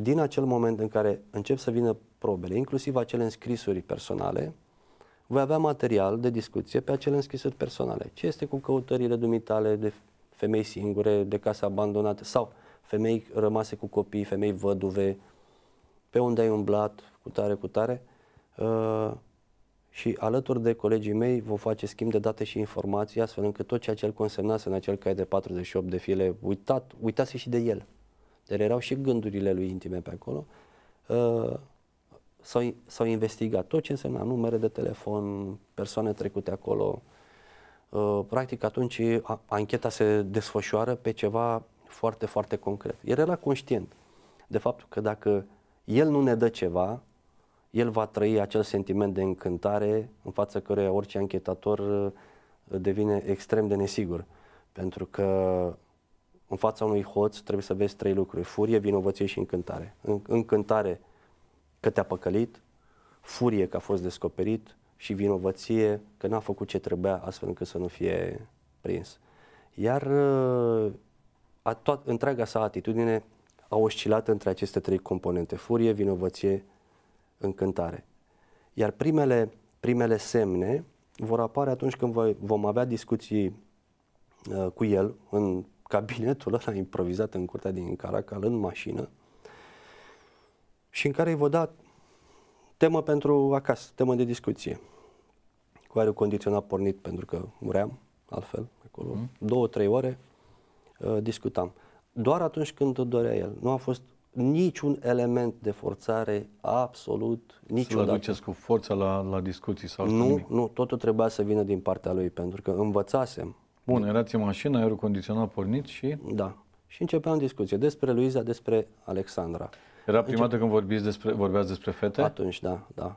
din acel moment în care încep să vină probele, inclusiv acele înscrisuri personale, voi avea material de discuție pe acele înscrisuri personale. Ce este cu căutările dumitale de femei singure, de case abandonate sau femei rămase cu copii, femei văduve, pe unde ai umblat, cu tare, cu tare. Uh, și alături de colegii mei vom face schimb de date și informații astfel încât tot ceea ce îl consemnase în acel cai de 48 de file, uitat, uitase și de el. Dar erau și gândurile lui intime pe acolo. Uh, s-au, s-au investigat tot ce însemna numere de telefon, persoane trecute acolo. Uh, practic atunci a, ancheta se desfășoară pe ceva foarte, foarte concret. El era conștient de faptul că dacă el nu ne dă ceva, el va trăi acel sentiment de încântare în fața căruia orice anchetator uh, devine extrem de nesigur. Pentru că în fața unui hoț trebuie să vezi trei lucruri, furie, vinovăție și încântare. În, încântare că te-a păcălit, furie că a fost descoperit și vinovăție că n-a făcut ce trebuia astfel încât să nu fie prins. Iar uh, a toat, întreaga sa atitudine a oscilat între aceste trei componente, furie, vinovăție, încântare. Iar primele, primele semne vor apare atunci când vom avea discuții uh, cu el în cabinetul ăla improvizat în curtea din Caracal, în mașină, și în care îi vă da temă pentru acasă, temă de discuție. Cu aerul condiționat pornit pentru că muream, altfel, acolo, mm. două, trei ore uh, discutam. Doar atunci când o dorea el. Nu a fost niciun element de forțare, absolut, niciodată. Să-l aduceți cu forța la, la discuții sau Nu, nimic. nu, totul trebuia să vină din partea lui, pentru că învățasem Bun, erați în mașină, aerul condiționat pornit și... Da. Și începeam discuție despre Luiza, despre Alexandra. Era prima dată când vorbiți despre, vorbeați despre fete? Atunci, da, da.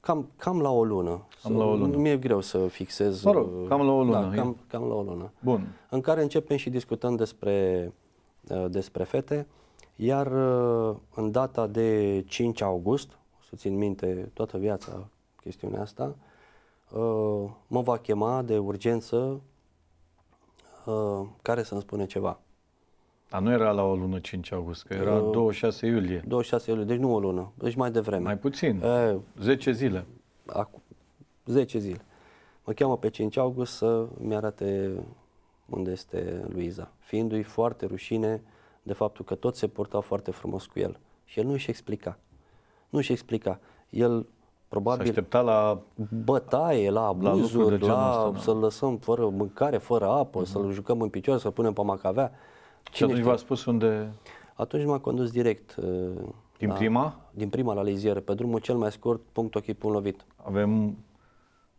Cam, cam la o lună. Cam la o lună. Mi-e greu să fixez. Mă rog, cam la o lună. Da, cam, cam la o lună. Bun. În care începem și discutăm despre, uh, despre fete, iar uh, în data de 5 august, o să țin minte toată viața chestiunea asta, uh, mă va chema de urgență uh, care să-mi spune ceva. Dar nu era la o lună 5 august, că era uh, 26 iulie. 26 iulie, deci nu o lună, deci mai devreme. Mai puțin, uh, 10 zile. Acu- 10 zile. Mă cheamă pe 5 august să mi-arate unde este Luiza, fiindu-i foarte rușine de faptul că toți se portau foarte frumos cu el. Și el nu își explica. Nu își explica. El Probabil aștepta la bătaie, la abuzuri, la, la ăsta, da. să-l lăsăm fără mâncare, fără apă, mm-hmm. să-l jucăm în picioare, să-l punem pe macavea. Cine și atunci v-a spus unde... Atunci m-a condus direct. Uh, din la, prima? Din prima la Lizieră, pe drumul cel mai scurt, punct ochii, punct lovit. Avem,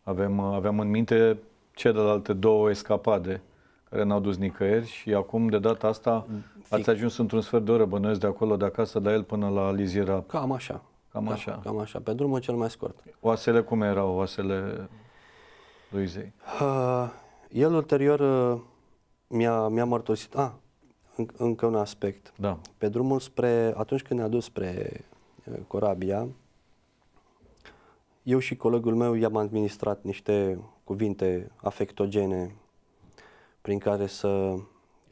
avem, uh, aveam în minte celelalte două escapade care n-au dus nicăieri și acum de data asta Fic. Mm, ați ajuns într-un sfert de oră, bănuiesc de acolo, de acasă, la el până la Lizieră. Cam așa. Cam da, așa. cam așa, pe drumul cel mai scurt. Oasele cum erau, oasele Zei? Uh, el ulterior uh, mi-a, mi-a mărturisit, ah, înc- încă un aspect. Da. Pe drumul spre, atunci când ne-a dus spre uh, Corabia, eu și colegul meu i-am administrat niște cuvinte afectogene prin care să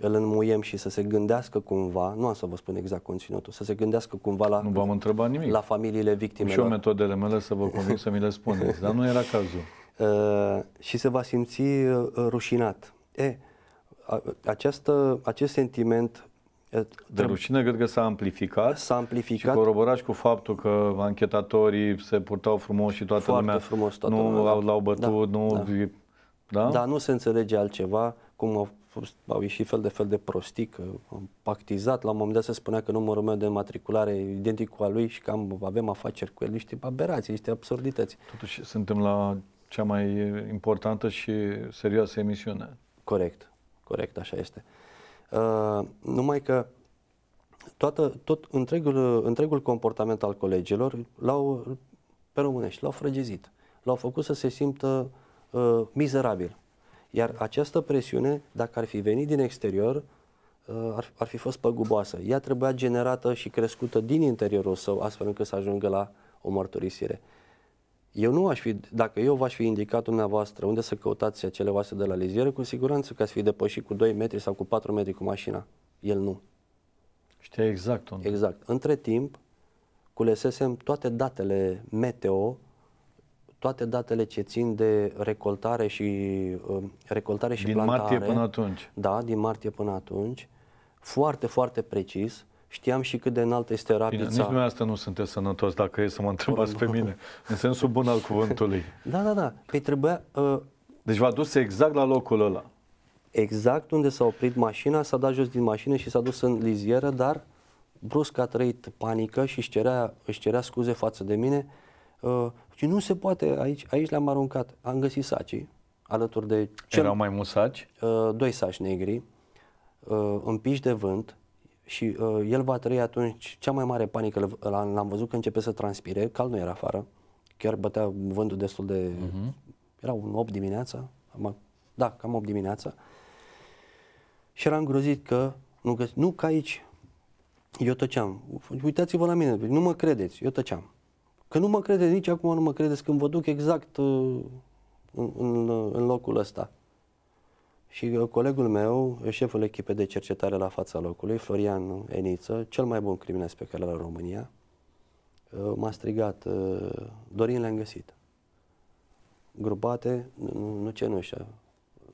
îl înmuiem și să se gândească cumva, nu am să vă spun exact conținutul, să se gândească cumva la, nu v-am întrebat nimic. la familiile victimelor. Și eu metodele mele să vă convinc să mi le spuneți, dar nu era cazul. Uh, și se va simți uh, rușinat. E, a, această, acest sentiment uh, de rușine cred că s-a amplificat. S-a amplificat. Și coroborat cu faptul că anchetatorii se purtau frumos și toată Foarte lumea frumos, toată nu lumea. l-au da. bătut, da, nu... Da. Da? da, nu se înțelege altceva, cum fost, au ieșit fel de fel de prostii, că am pactizat, la un moment dat se spunea că numărul meu de matriculare e identic cu al lui și că am, avem afaceri cu el, niște aberații, niște absurdități. Totuși suntem la cea mai importantă și serioasă emisiune. Corect, corect, așa este. Uh, numai că toată, tot întregul, întregul comportament al colegilor l-au, pe românești, l-au frăgezit. L-au făcut să se simtă uh, mizerabil. Iar această presiune, dacă ar fi venit din exterior, uh, ar, ar fi fost păguboasă. Ea trebuia generată și crescută din interiorul său, astfel încât să ajungă la o mărturisire. Eu nu aș fi, dacă eu v-aș fi indicat dumneavoastră unde să căutați acele oase de la lizieră, cu siguranță că ați fi depășit cu 2 metri sau cu 4 metri cu mașina. El nu. Știa exact unde. Exact. Între timp, culesesem toate datele meteo toate datele ce țin de recoltare și uh, recoltare și din plantare. Din martie până atunci. Da, din martie până atunci. Foarte, foarte precis. Știam și cât de înalt este rapița. Bine, nici dumneavoastră nu sunteți sănătos dacă e să mă întrebați oh, pe mine, în sensul bun al cuvântului. da, da, da. Păi trebuia... Uh, deci v-a dus exact la locul ăla. Exact unde s-a oprit mașina, s-a dat jos din mașină și s-a dus în lizieră, dar brusc a trăit panică și își cerea, își cerea scuze față de mine Uh, și nu se poate, aici, aici le-am aruncat. Am găsit sacii, alături de... Cel, Erau mai mulți saci? Uh, doi saci negri, uh, împiși de vânt și uh, el va trăi atunci cea mai mare panică. L-am văzut că începe să transpire, cald nu era afară, chiar bătea vântul destul de... Uh-huh. Era un 8 dimineața, da, cam 8 dimineața. Și eram grozit că nu, găs- nu că aici eu tăceam. Uitați-vă la mine, nu mă credeți, eu tăceam. Că nu mă credeți, nici acum nu mă credeți când vă duc exact uh, în, în, în locul ăsta. Și uh, colegul meu, șeful echipei de cercetare la fața locului, Florian Eniță, cel mai bun criminal pe care l-a România, uh, m-a strigat, uh, Dorin le-am găsit. Grupate, nu, nu cenușă,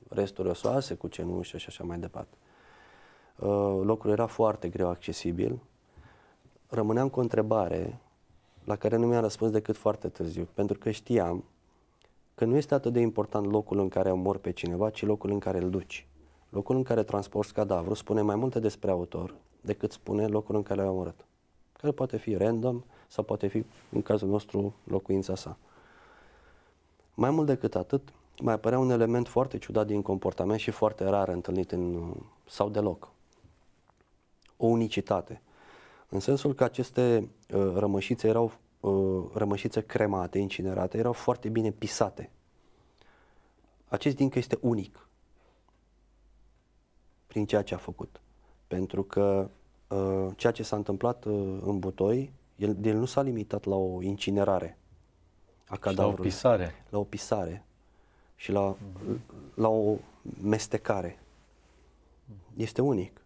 resturi osoase cu cenușă și așa mai departe. Uh, locul era foarte greu accesibil. Rămâneam cu o întrebare la care nu mi-a răspuns decât foarte târziu, pentru că știam că nu este atât de important locul în care omor pe cineva, ci locul în care îl duci. Locul în care transporti cadavru spune mai multe despre autor decât spune locul în care l-ai omorât, care poate fi random sau poate fi, în cazul nostru, locuința sa. Mai mult decât atât, mai apărea un element foarte ciudat din comportament și foarte rar întâlnit în, sau deloc. O unicitate. În sensul că aceste uh, rămășițe erau uh, rămășițe cremate, incinerate, erau foarte bine pisate. Acest dincă este unic prin ceea ce a făcut. Pentru că uh, ceea ce s-a întâmplat uh, în Butoi, el, el nu s-a limitat la o incinerare a cadavrului. La o pisare. La o pisare și la, mm-hmm. la o mestecare. Este unic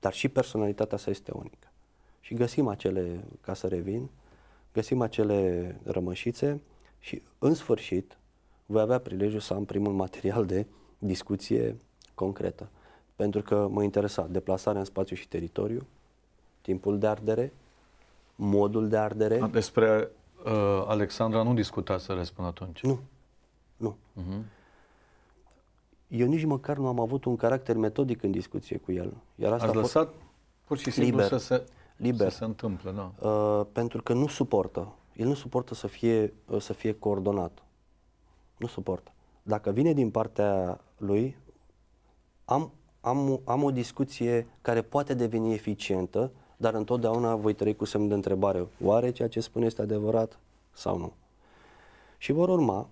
dar și personalitatea sa este unică. Și găsim acele, ca să revin, găsim acele rămășițe și în sfârșit voi avea prilejul să am primul material de discuție concretă. Pentru că mă interesa deplasarea în spațiu și teritoriu, timpul de ardere, modul de ardere. Despre uh, Alexandra nu discutați să răspund atunci. Nu. Nu. Uh-huh eu nici măcar nu am avut un caracter metodic în discuție cu el. Iar asta Ați a fost lăsat pur și simplu liber, să, se, liber. să se întâmple. Da. Uh, pentru că nu suportă. El nu suportă să fie, uh, să fie coordonat. Nu suportă. Dacă vine din partea lui, am, am, am o discuție care poate deveni eficientă, dar întotdeauna voi trăi cu semn de întrebare. Oare ceea ce spune este adevărat sau nu? Și vor urma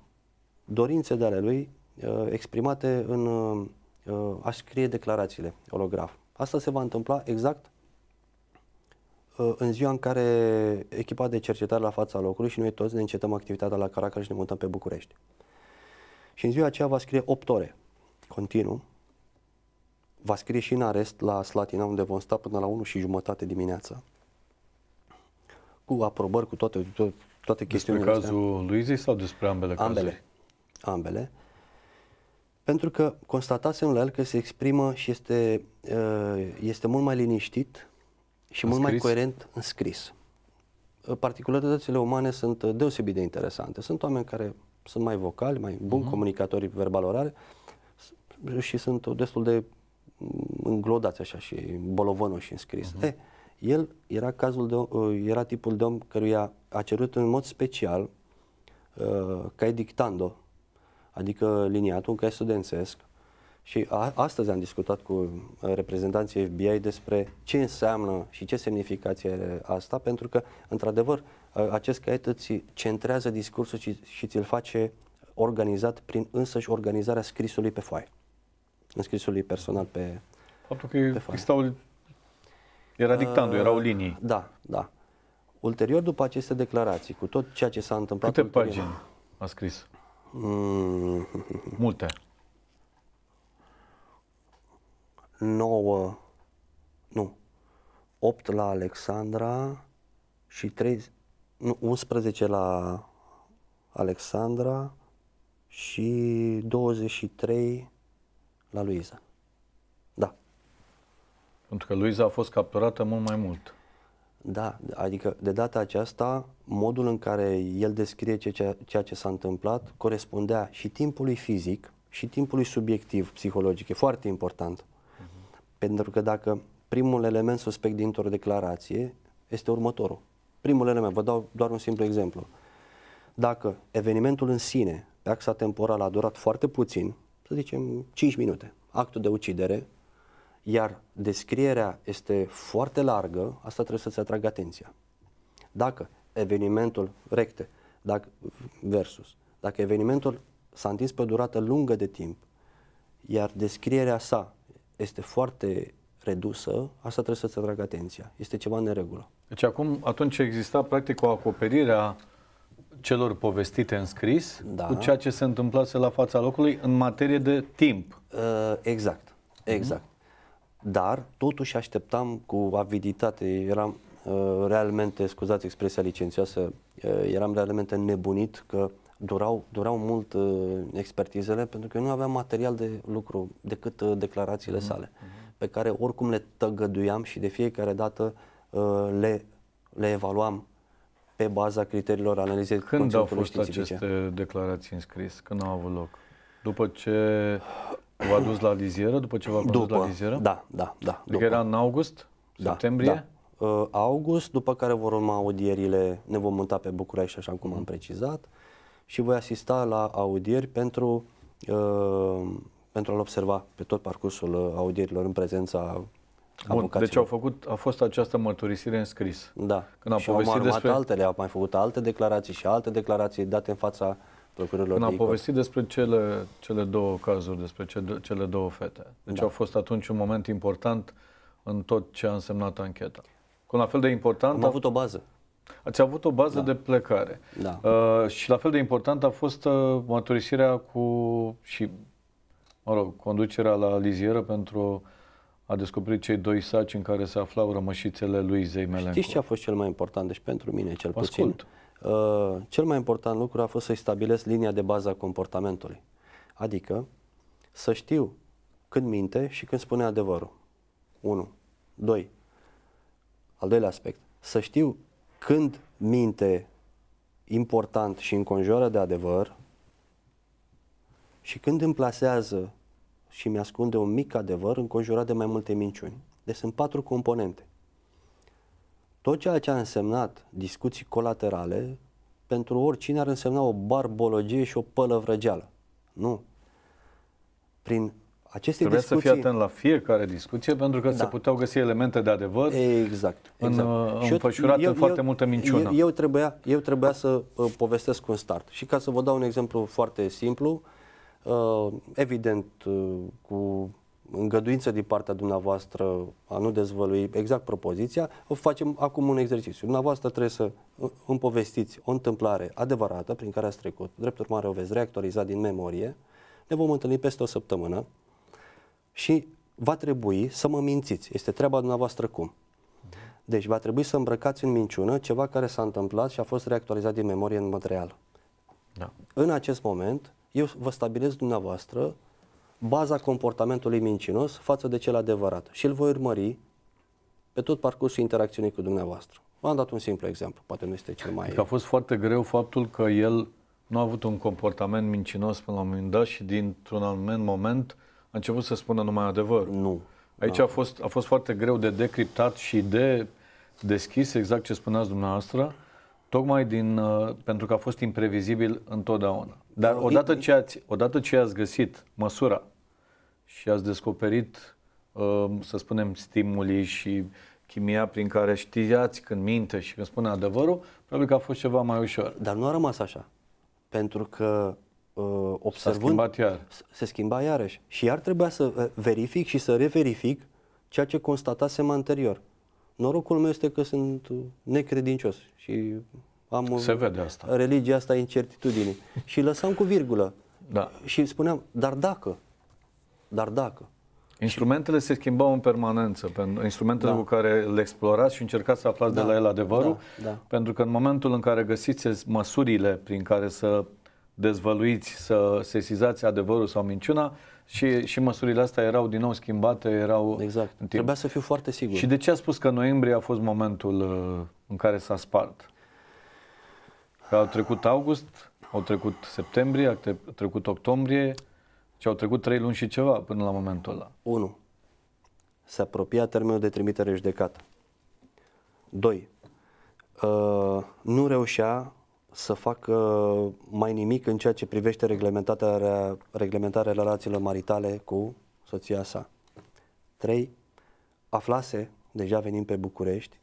dorințe de ale lui Uh, exprimate în uh, uh, a scrie declarațiile, holograf. Asta se va întâmpla exact în ziua în care echipa de cercetare la fața locului și noi toți ne încetăm activitatea la Caracas și ne mutăm pe București. Și în ziua aceea va scrie 8 ore continuu, va scrie și în arest la Slatina, unde vom sta până la 1 și jumătate dimineața, cu aprobări, cu toate, toate chestiunile Despre cazul Luizei sau despre ambele Ambele. Cazuri? Ambele. Pentru că constatasem la el că se exprimă și este, uh, este mult mai liniștit și înscris. mult mai coerent în scris. Uh, particularitățile umane sunt uh, deosebit de interesante. Sunt oameni care sunt mai vocali, mai buni uh-huh. comunicatori verbal-orare și sunt destul de mm, înglodați așa și bolovănoși în scris. Uh-huh. Mhm. Eh, e, el era cazul de, era tipul de om căruia a cerut în mod special uh, ca dictando adică liniatul ca studențesc. Și a, astăzi am discutat cu uh, reprezentanții FBI despre ce înseamnă și ce semnificație are asta, pentru că, într-adevăr, acest caiet îți centrează discursul și, și ți-l face organizat prin însăși organizarea scrisului pe foaie, în scrisului personal pe Faptul că pe foaie. Stau, era dictandul, uh, erau linii. Da, da. Ulterior, după aceste declarații, cu tot ceea ce s-a întâmplat... Câte ulterior, pagini a scris? Mm. Multe. 9, nu, 8 la Alexandra și 3, nu, 11 la Alexandra și 23 la Luiza. Da. Pentru că Luiza a fost capturată mult mai mult. Da, adică de data aceasta, modul în care el descrie ceea, ce s-a întâmplat corespundea și timpului fizic și timpului subiectiv, psihologic. E foarte important. Uh-huh. Pentru că dacă primul element suspect dintr-o declarație este următorul. Primul element, vă dau doar un simplu exemplu. Dacă evenimentul în sine, pe axa temporală, a durat foarte puțin, să zicem 5 minute, actul de ucidere iar descrierea este foarte largă, asta trebuie să-ți atragă atenția. Dacă evenimentul recte dacă, versus, dacă evenimentul s-a întins pe o durată lungă de timp, iar descrierea sa este foarte redusă, asta trebuie să-ți atragă atenția. Este ceva în neregulă. Deci acum, atunci exista practic o acoperire a celor povestite în scris da. cu ceea ce se întâmplase la fața locului în materie de timp. Uh, exact, exact dar totuși așteptam cu aviditate, eram uh, realmente, scuzați expresia licențioasă, uh, eram realmente nebunit că durau, durau mult uh, expertizele pentru că nu aveam material de lucru decât uh, declarațiile mm-hmm. sale, mhm. pe care oricum le tăgăduiam și de fiecare dată uh, le, le evaluam pe baza criteriilor analizei Când au fost științifice. aceste declarații înscris? Când au avut loc? După ce V-a dus la Lizieră după ce v-a dus la Lizieră? Da, da, da. Adică după. era în august, da, septembrie? Da. Uh, august, după care vor urma audierile, ne vom muta pe București, așa cum am precizat, și voi asista la audieri pentru, uh, pentru a-l observa pe tot parcursul uh, audierilor în prezența Bun, deci au făcut, a fost această mărturisire în scris. Da. Când și au povestit au mai despre... altele, au mai făcut alte declarații și alte declarații date în fața uh, procurorilor Când a povestit despre cele, cele două cazuri, despre ce, cele două fete. Deci da. au fost atunci un moment important în tot ce a însemnat ancheta. Cu la fel de important... Am a... avut o bază. Ați avut o bază da. de plecare. Da. Uh, și la fel de important a fost uh, maturisirea cu și, mă rog, conducerea la lizieră pentru a descoperi cei doi saci în care se aflau rămășițele lui Zei Melenco. Știți ce a fost cel mai important, deci pentru mine cel Ascult. puțin? Uh, cel mai important lucru a fost să-i stabilesc linia de bază a comportamentului. Adică să știu când minte și când spune adevărul. 1. 2. Al doilea aspect. Să știu când minte important și înconjoară de adevăr și când îmi plasează și mi ascunde un mic adevăr înconjurat de mai multe minciuni. Deci sunt patru componente. Tot ceea ce a însemnat discuții colaterale, pentru oricine ar însemna o barbologie și o pălăvrăgeală. Nu. Prin aceste Trebuie discuții... să fii atent la fiecare discuție pentru că da. se puteau găsi elemente de adevăr exact, în, exact. Uh, și înfășurat eu, în foarte eu, multă minciună. Eu, eu, trebuia, eu trebuia să uh, povestesc un start și ca să vă dau un exemplu foarte simplu, uh, evident uh, cu îngăduință din partea dumneavoastră a nu dezvălui exact propoziția, o facem acum un exercițiu. Dumneavoastră trebuie să împovestiți o întâmplare adevărată prin care ați trecut, drept urmare o veți reactualiza din memorie, ne vom întâlni peste o săptămână și va trebui să mă mințiți. Este treaba dumneavoastră cum. Deci va trebui să îmbrăcați în minciună ceva care s-a întâmplat și a fost reactualizat din memorie în mod real. Da. În acest moment, eu vă stabilez dumneavoastră baza comportamentului mincinos față de cel adevărat și îl voi urmări pe tot parcursul interacțiunii cu dumneavoastră. V-am dat un simplu exemplu, poate nu este cel mai... Că a fost foarte greu faptul că el nu a avut un comportament mincinos până la un moment dat și dintr-un anumit moment a început să spună numai adevărul. Nu. Aici da. a, fost, a fost foarte greu de decriptat și de deschis, exact ce spuneați dumneavoastră, tocmai din, uh, pentru că a fost imprevizibil întotdeauna. Dar da. odată ce, ați, odată ce ați găsit măsura și ați descoperit, um, să spunem, stimulii și chimia prin care știați când minte și când spune adevărul, probabil că a fost ceva mai ușor. Dar nu a rămas așa. Pentru că uh, observând... S-a schimbat iar. Se schimba iarăși. Și iar trebuia să uh, verific și să reverific ceea ce constatasem anterior. Norocul meu este că sunt uh, necredincios și am Se vede asta. religia asta incertitudinii. și lăsam cu virgulă. Da. Și spuneam, dar dacă? Dar dacă. Instrumentele se schimbau în permanență, instrumentele da. cu care le explorați și încercați să aflați da. de la el adevărul, da. Da. pentru că în momentul în care găsiți măsurile prin care să dezvăluiți, să sesizați adevărul sau minciuna, și, și măsurile astea erau din nou schimbate, erau... Exact, trebuia să fiu foarte sigur. Și de ce a spus că noiembrie a fost momentul uh, în care s-a spart? Că au trecut august, au trecut septembrie, au trecut octombrie, și au trecut trei luni și ceva până la momentul ăla. 1. Se apropia termenul de trimitere judecată. 2. Ă, nu reușea să facă mai nimic în ceea ce privește reglementarea, reglementarea relațiilor maritale cu soția sa. 3. Aflase, deja venim pe București,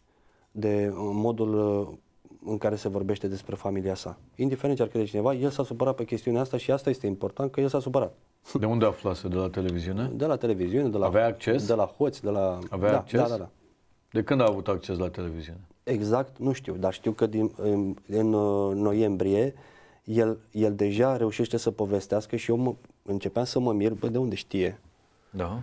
de modul ă, în care se vorbește despre familia sa. Indiferent ce ar crede cineva, el s-a supărat pe chestiunea asta și asta este important, că el s-a supărat. De unde aflase? De la televiziune? De la televiziune, de la, Avea acces? De la hoți, de la... Avea da, acces? Da, da, da. De când a avut acces la televiziune? Exact, nu știu, dar știu că din, în, în uh, noiembrie el, el deja reușește să povestească și eu mă, începeam să mă mir, bă, de unde știe? Da.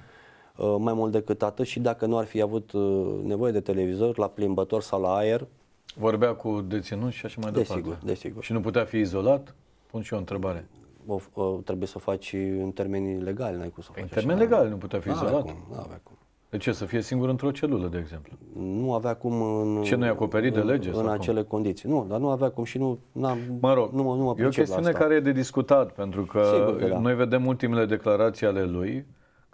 Uh, mai mult decât atât și dacă nu ar fi avut uh, nevoie de televizor, la plimbător sau la aer. Vorbea cu deținuți și așa mai departe. Desigur, desigur. Și nu putea fi izolat? Pun și o întrebare o, o, trebuie să o faci în termeni legali, n-ai cum să o păi, faci. În termeni legali nu putea fi izolat. Nu avea cum. De ce? Să fie singur într-o celulă, de exemplu? Nu avea cum în, Ce nu e acoperit de lege? În acele cum? condiții. Nu, dar nu avea cum și nu am mă rog, nu, nu mă E o chestiune asta. care e de discutat, pentru că, Sigur că da. noi vedem ultimele declarații ale lui,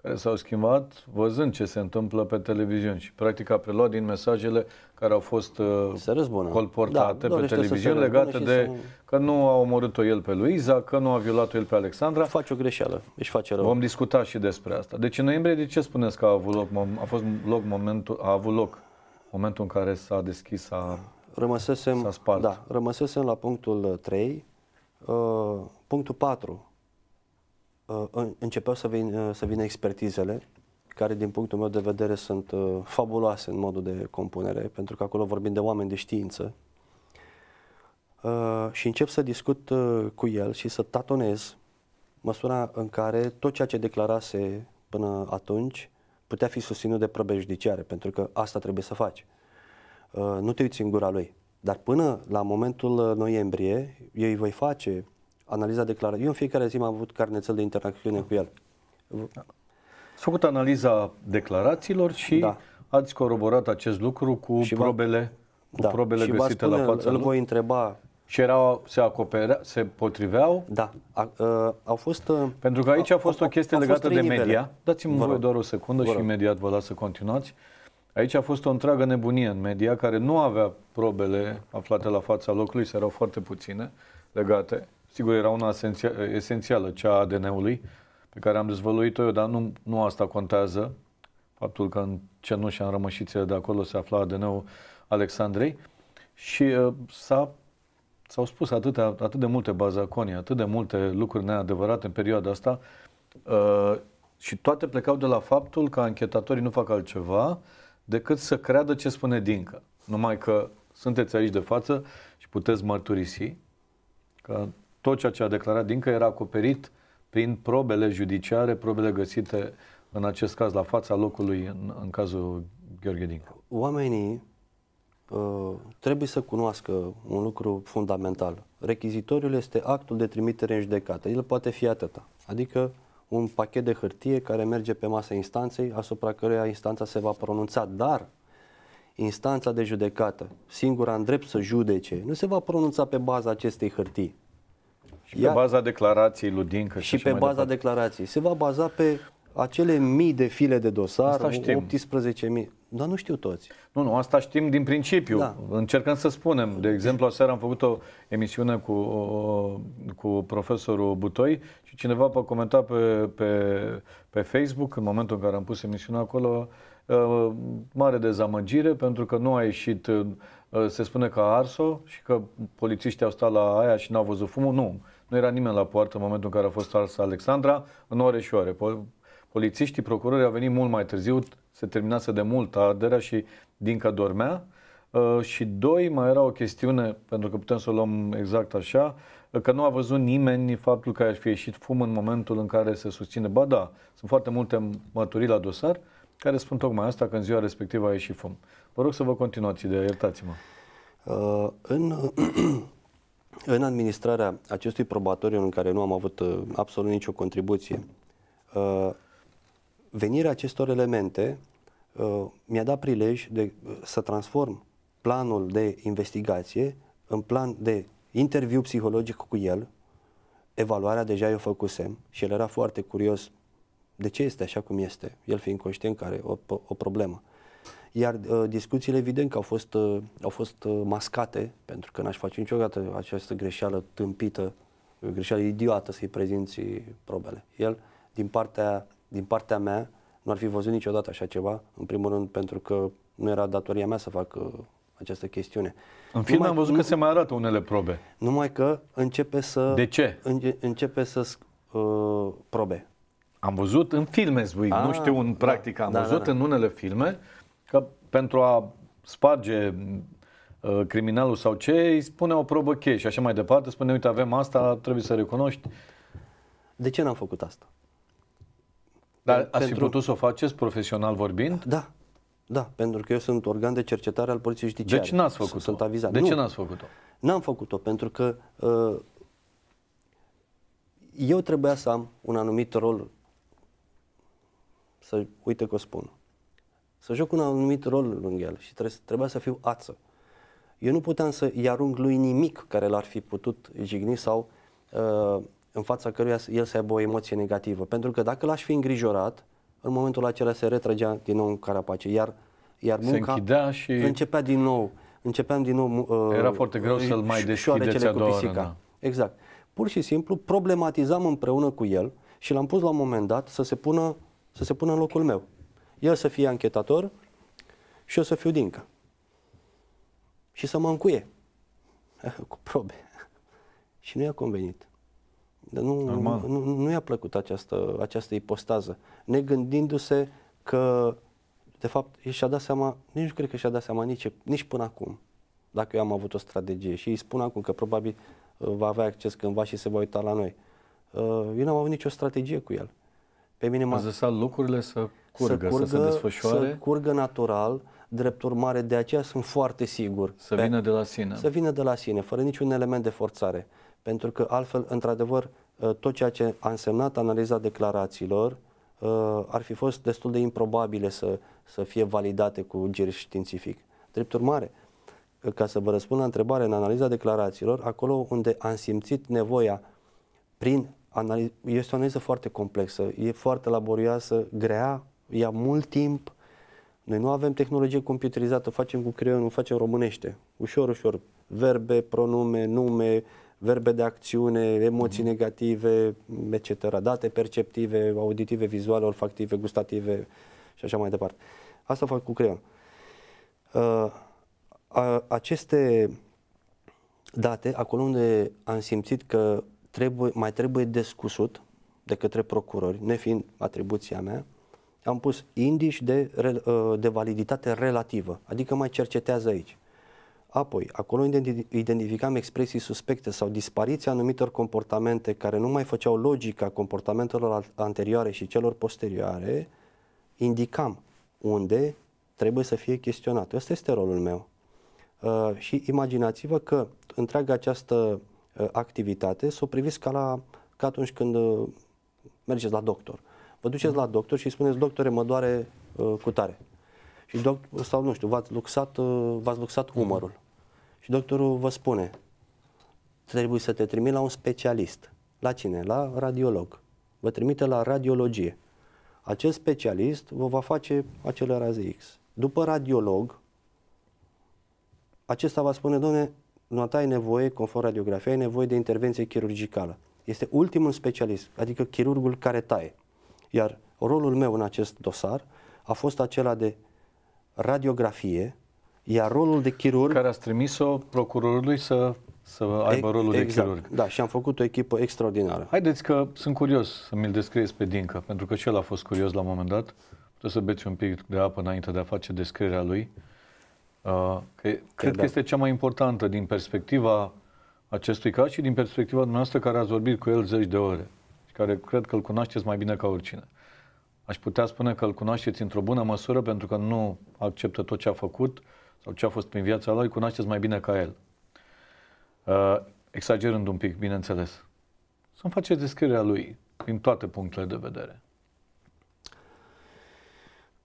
care s-au schimbat văzând ce se întâmplă pe televiziuni și practic a preluat din mesajele care au fost uh, colportate da, pe televiziuni legate de să... că nu a omorât-o el pe Luiza, că nu a violat-o el pe Alexandra. Face o greșeală, își face rău. Vom discuta și despre asta. Deci în noiembrie de ce spuneți că a avut loc, a fost loc momentul, a avut loc momentul în care s-a deschis, a rămăsesem, s-a spart. Da, rămăsesem la punctul 3. Uh, punctul 4 Uh, începeau să, vin, uh, să vină expertizele, care din punctul meu de vedere sunt uh, fabuloase în modul de compunere, pentru că acolo vorbim de oameni de știință. Și încep să discut cu el și să tatonez măsura în care tot ceea ce declarase până atunci putea fi susținut de probe judiciare, pentru că asta trebuie să faci. Nu te uiți în gura lui. Dar până la momentul noiembrie, eu îi voi face analiza declarată. Eu în fiecare zi am avut carnețel de interacțiune cu el. S-a făcut analiza declarațiilor și da. ați coroborat acest lucru cu și probele, cu da. probele și găsite spune, la fața îl, voi întreba și erau, se acoperea, se potriveau? Da. A, a, ă, au fost... Ă, Pentru că aici a, a fost o chestie a, a legată de media. Nivele. Dați-mi voi doar o secundă Vă și imediat vă las să continuați. Aici a fost o întreagă nebunie în media care nu avea probele aflate la fața locului, se erau foarte puține legate. Sigur, era una esențială, cea a ADN-ului pe care am dezvăluit-o eu, dar nu, nu asta contează. Faptul că în cenușa, în rămășițele de acolo se afla ADN-ul Alexandrei și uh, s-a, s-au spus atâtea, atât de multe bazaconii, atât de multe lucruri neadevărate în perioada asta uh, și toate plecau de la faptul că anchetatorii nu fac altceva decât să creadă ce spune Dincă. Numai că sunteți aici de față și puteți mărturisi că tot ceea ce a declarat Dincă era acoperit prin probele judiciare, probele găsite în acest caz la fața locului în, în cazul Gheorghe Dincă. Oamenii uh, trebuie să cunoască un lucru fundamental. Rechizitoriul este actul de trimitere în judecată. El poate fi atâta. Adică un pachet de hârtie care merge pe masa instanței, asupra căreia instanța se va pronunța, dar instanța de judecată, singura în drept să judece, nu se va pronunța pe baza acestei hârtii. Și Iar, pe baza declarației lui Dincă. Și, și pe baza departe. declarației. Se va baza pe acele mii de file de dosar, 18.000. Dar nu știu toți. Nu, nu, asta știm din principiu. Da. Încercăm să spunem. De exemplu, aseară am făcut o emisiune cu, o, cu profesorul Butoi și cineva a comentat pe, pe, pe Facebook, în momentul în care am pus emisiunea acolo, ă, mare dezamăgire pentru că nu a ieșit, ă, se spune că a ars-o și că polițiștii au stat la aia și n-au văzut fumul. Nu. Nu era nimeni la poartă în momentul în care a fost arsă Alexandra, în ore și ore. Polițiștii, procurorii au venit mult mai târziu, se terminase de mult arderea și Dinca dormea. Uh, și doi, mai era o chestiune, pentru că putem să o luăm exact așa, uh, că nu a văzut nimeni faptul că ar fi ieșit fum în momentul în care se susține. Ba da, sunt foarte multe mărturii la dosar care spun tocmai asta, că în ziua respectivă a ieșit fum. Vă rog să vă continuați ideea, iertați-mă. Uh, în În administrarea acestui probatoriu în care nu am avut uh, absolut nicio contribuție, uh, venirea acestor elemente uh, mi-a dat prilej de, să transform planul de investigație în plan de interviu psihologic cu el, evaluarea deja eu făcusem și el era foarte curios de ce este așa cum este, el fiind conștient că are o, o problemă. Iar uh, discuțiile, evident, că au fost, uh, au fost uh, mascate, pentru că n-aș face niciodată această greșeală tâmpită, greșeală idiotă să-i prezinți probele. El, din partea, din partea mea, nu ar fi văzut niciodată așa ceva, în primul rând pentru că nu era datoria mea să fac uh, această chestiune. În film am văzut că se mai arată unele probe. Numai că începe să... De ce? Înce, începe să uh, probe. Am văzut în filme, A, nu ah. știu, în practic, da, am da, da văzut da, da. în unele filme că pentru a sparge uh, criminalul sau ce, îi spune o probă cheie și așa mai departe, spune, uite, avem asta, trebuie să recunoști. De ce n-am făcut asta? Dar pentru... ați fi putut să o faceți profesional vorbind? Da, da, pentru că eu sunt organ de cercetare al poliției deci judiciare. Deci n-ați făcut-o? Sunt avizat. De nu, ce n-ați făcut-o? N-am făcut-o pentru că uh, eu trebuia să am un anumit rol, să uite că o spun, să joc un anumit rol lângă el și tre- trebuia să fiu ață. Eu nu puteam să-i arunc lui nimic care l-ar fi putut jigni sau uh, în fața căruia el să aibă o emoție negativă. Pentru că dacă l-aș fi îngrijorat, în momentul acela se retrăgea din nou în carapace, iar, iar munca se și începea din nou. Începeam din nou... Uh, Era foarte greu să-l mai deschideți a doua oră, da. Exact. Pur și simplu problematizam împreună cu el și l-am pus la un moment dat să se pună, să se pună în locul meu el să fie anchetator și eu să fiu dincă. Și să mă încuie cu probe. Și nu i-a convenit. Dar nu, Normal. nu, nu i-a plăcut această, această ipostază, negândindu-se că, de fapt, și-a dat seama, nici nu cred că și-a dat seama nici, nici până acum, dacă eu am avut o strategie. Și îi spun acum că probabil uh, va avea acces cândva și se va uita la noi. Uh, eu n-am avut nicio strategie cu el. Pe mine m-a... lăsat lucrurile să curgă, să, curgă, să se desfășoare. Să curgă natural, drept urmare, de aceea sunt foarte sigur. Să pe, vină de la sine. Să vină de la sine, fără niciun element de forțare. Pentru că altfel, într-adevăr, ă, tot ceea ce a însemnat analiza declarațiilor ă, ar fi fost destul de improbabile să, să fie validate cu gir științific. Drept urmare, ă, ca să vă răspund la întrebare, în analiza declarațiilor, acolo unde am simțit nevoia prin analiză, este o analiză foarte complexă, e foarte laborioasă, grea, ia mult timp. Noi nu avem tehnologie computerizată, facem cu creionul, facem românește. Ușor, ușor. Verbe, pronume, nume, verbe de acțiune, emoții mm. negative, etc. Date perceptive, auditive, vizuale, olfactive, gustative și așa mai departe. Asta fac cu creion. Uh, a, aceste date, acolo unde am simțit că trebuie, mai trebuie descusut de către procurori, nefiind atribuția mea, am pus indici de, uh, de validitate relativă, adică mai cercetează aici. Apoi, acolo identificam expresii suspecte sau dispariția anumitor comportamente care nu mai făceau logica comportamentelor anterioare și celor posterioare, indicam unde trebuie să fie chestionat. Ăsta este rolul meu. Uh, și imaginați-vă că întreaga această uh, activitate s o priviți ca, la, ca atunci când uh, mergeți la doctor. Uh, Vă duceți la doctor și spuneți, doctore, mă doare uh, cu tare. Și doctor, sau nu știu, v-ați luxat, uh, v-ați luxat umărul. Și doctorul vă spune, trebuie să te trimit la un specialist. La cine? La radiolog. Vă trimite la radiologie. Acest specialist vă va face acele raze X. După radiolog, acesta va spune, doamne, nu ai nevoie, conform radiografiei, ai nevoie de intervenție chirurgicală. Este ultimul specialist, adică chirurgul care taie. Iar rolul meu în acest dosar a fost acela de radiografie, iar rolul de chirurg... Care a trimis-o procurorului să, să aibă e, rolul exact, de chirurg. Da, și am făcut o echipă extraordinară. Haideți că sunt curios să mi-l descrieți pe Dincă, pentru că și el a fost curios la un moment dat. Trebuie să beți un pic de apă înainte de a face descrierea lui. Uh, că, cred da. că este cea mai importantă din perspectiva acestui caz și din perspectiva dumneavoastră care ați vorbit cu el zeci de ore care cred că îl cunoașteți mai bine ca oricine. Aș putea spune că îl cunoașteți într-o bună măsură pentru că nu acceptă tot ce a făcut sau ce a fost prin viața lui, cunoașteți mai bine ca el. Uh, exagerând un pic, bineînțeles. Să-mi faceți descrierea lui din toate punctele de vedere.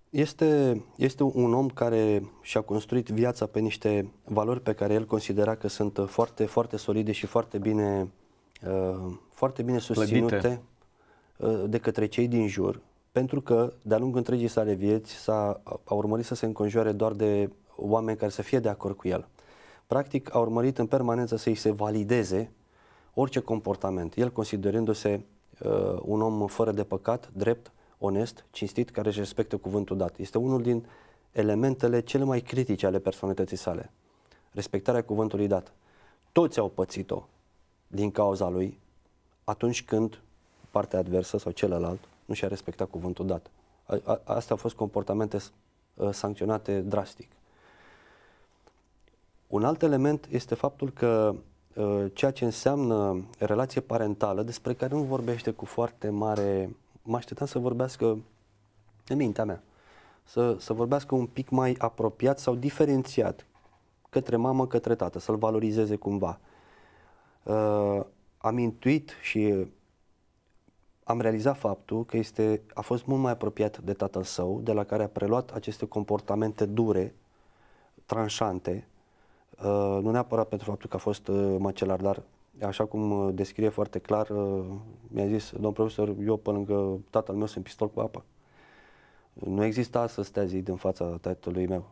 Este, este un om care și-a construit viața pe niște valori pe care el considera că sunt foarte, foarte solide și foarte bine Uh, foarte bine susținute Plăbite. Uh, de către cei din jur, pentru că de-a lungul întregii sale vieți s-a, a urmărit să se înconjoare doar de oameni care să fie de acord cu el. Practic a urmărit în permanență să-i se valideze orice comportament, el considerându-se uh, un om fără de păcat, drept, onest, cinstit, care își respectă cuvântul dat. Este unul din elementele cele mai critice ale personalității sale. Respectarea cuvântului dat. Toți au pățit-o, din cauza lui atunci când partea adversă sau celălalt nu și-a respectat cuvântul dat. a, astea au fost comportamente ă, sancționate drastic. Un alt element este faptul că ă, ceea ce înseamnă relație parentală, despre care nu vorbește cu foarte mare... Mă așteptam să vorbească în mintea mea, să, să vorbească un pic mai apropiat sau diferențiat către mamă, către tată, să-l valorizeze cumva uh, am intuit și am realizat faptul că este, a fost mult mai apropiat de tatăl său, de la care a preluat aceste comportamente dure, tranșante, uh, nu neapărat pentru faptul că a fost uh, macelar, dar așa cum uh, descrie foarte clar, uh, mi-a zis, domn profesor, eu pe lângă tatăl meu sunt pistol cu apă. Nu exista să stea zid în fața tatălui meu.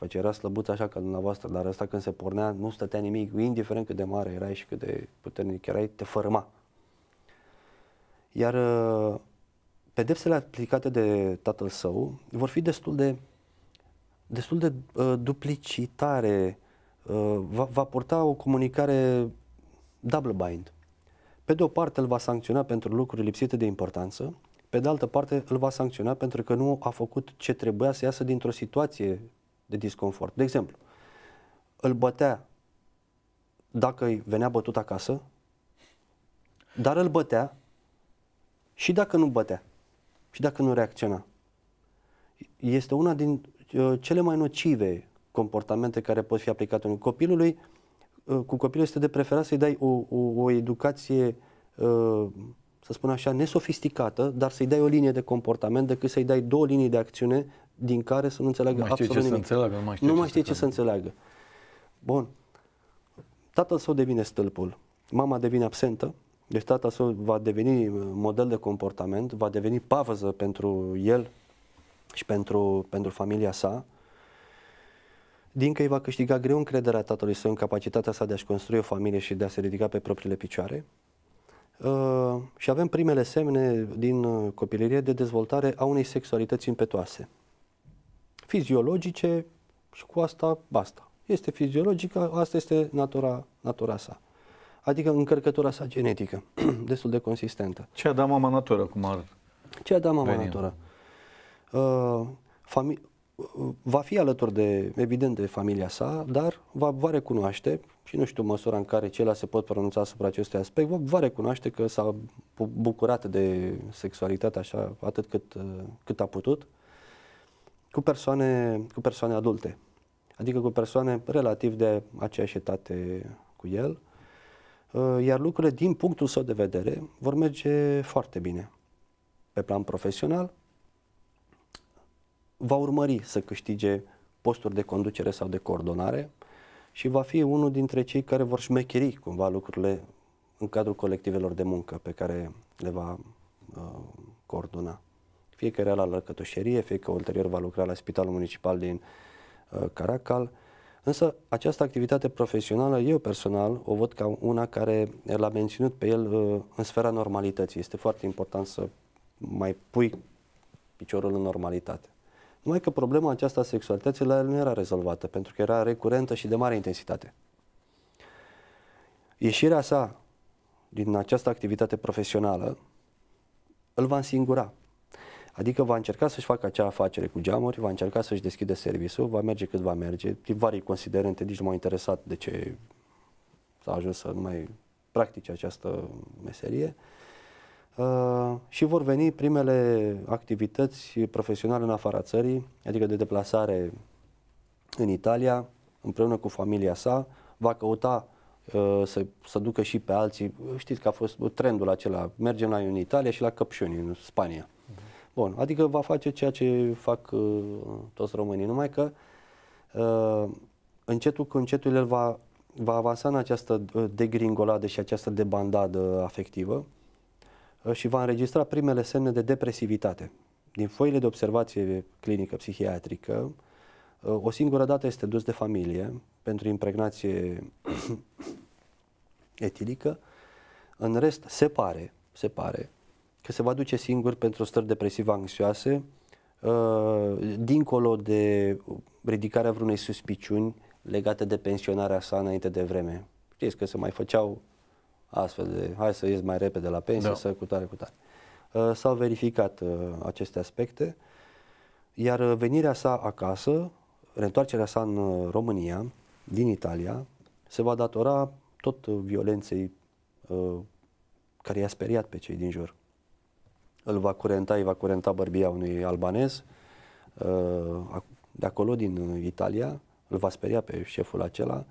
Deci era slăbuț așa ca dumneavoastră, dar asta când se pornea nu stătea nimic, indiferent cât de mare erai și cât de puternic erai, te fărâma. Iar uh, pedepsele aplicate de tatăl său vor fi destul de, destul de uh, duplicitare, uh, va, va purta o comunicare double bind. Pe de o parte îl va sancționa pentru lucruri lipsite de importanță, pe de altă parte îl va sancționa pentru că nu a făcut ce trebuia să iasă dintr-o situație de disconfort. De exemplu, îl bătea dacă îi venea bătut acasă, dar îl bătea și dacă nu bătea și dacă nu reacționa. Este una din uh, cele mai nocive comportamente care pot fi aplicate unui copilului. Uh, cu copilul este de preferat să-i dai o, o, o educație uh, să spun așa, nesofisticată, dar să-i dai o linie de comportament decât să-i dai două linii de acțiune din care să nu înțeleagă nu mai absolut ce nimic. Să înțeleagă, nu mai știe, nu ce, mai știe să ce să înțeleagă. Bun. Tatăl său devine stâlpul, mama devine absentă, deci tatăl său va deveni uh, model de comportament, va deveni pavăză pentru el și pentru, pentru familia sa. că îi va câștiga greu încrederea tatălui său în capacitatea sa de a-și construi o familie și de a se ridica pe propriile picioare. Uh, și avem primele semne din uh, copilărie de dezvoltare a unei sexualități impetoase. Fiziologice și cu asta basta. Este fiziologică, asta este natura, natura sa. Adică încărcătura sa genetică, destul de consistentă. Ce a dat mama natură, cum ar Ce a dat mama natură? Uh, fami- va fi alături de, evident, de familia sa, dar va, va recunoaște și nu știu măsura în care ceilalți se pot pronunța asupra acestui aspect, va, va recunoaște că s-a bucurat de sexualitate așa atât cât, uh, cât a putut cu persoane, cu persoane adulte, adică cu persoane relativ de aceeași etate cu el, uh, iar lucrurile din punctul său de vedere vor merge foarte bine pe plan profesional, va urmări să câștige posturi de conducere sau de coordonare și va fi unul dintre cei care vor șmecheri cumva lucrurile în cadrul colectivelor de muncă pe care le va uh, coordona. Fie că era la lăcătoșerie, fie că ulterior va lucra la Spitalul Municipal din uh, Caracal, însă această activitate profesională, eu personal, o văd ca una care l-a menținut pe el uh, în sfera normalității. Este foarte important să mai pui piciorul în normalitate. Numai că problema aceasta a sexualității la el nu era rezolvată, pentru că era recurentă și de mare intensitate. Ieșirea sa din această activitate profesională îl va însingura. Adică va încerca să-și facă acea afacere cu geamuri, va încerca să-și deschide serviciul, va merge cât va merge, din varii considerente, nici nu m-a interesat de ce s-a ajuns să nu mai practice această meserie. Uh, și vor veni primele activități profesionale în afara țării, adică de deplasare în Italia, împreună cu familia sa, va căuta uh, să, să ducă și pe alții. Știți că a fost trendul acela, merge la în Italia și la Căpșuni, în Spania. Mhm. Bun, adică va face ceea ce fac uh, toți românii, numai că uh, încetul cu încetul el va, va avansa în această uh, degringoladă și această debandadă afectivă Ă, și va înregistra primele semne de depresivitate. Din foile de observație clinică psihiatrică, ă, o singură dată este dus de familie pentru impregnație etilică, în rest se pare, se pare că se va duce singur pentru stări depresive anxioase, ă, dincolo de ridicarea vreunei suspiciuni legate de pensionarea sa înainte de vreme. Știți că se mai făceau astfel de hai să ies mai repede la pensie, da. să cu tare, cu tare. Uh, s-au verificat uh, aceste aspecte, iar uh, venirea sa acasă, reîntoarcerea sa în România, din Italia, se va datora tot violenței care i-a speriat pe cei din jur. Îl va curenta, îi va curenta bărbia unui albanez de acolo, din Italia, îl va speria pe șeful acela,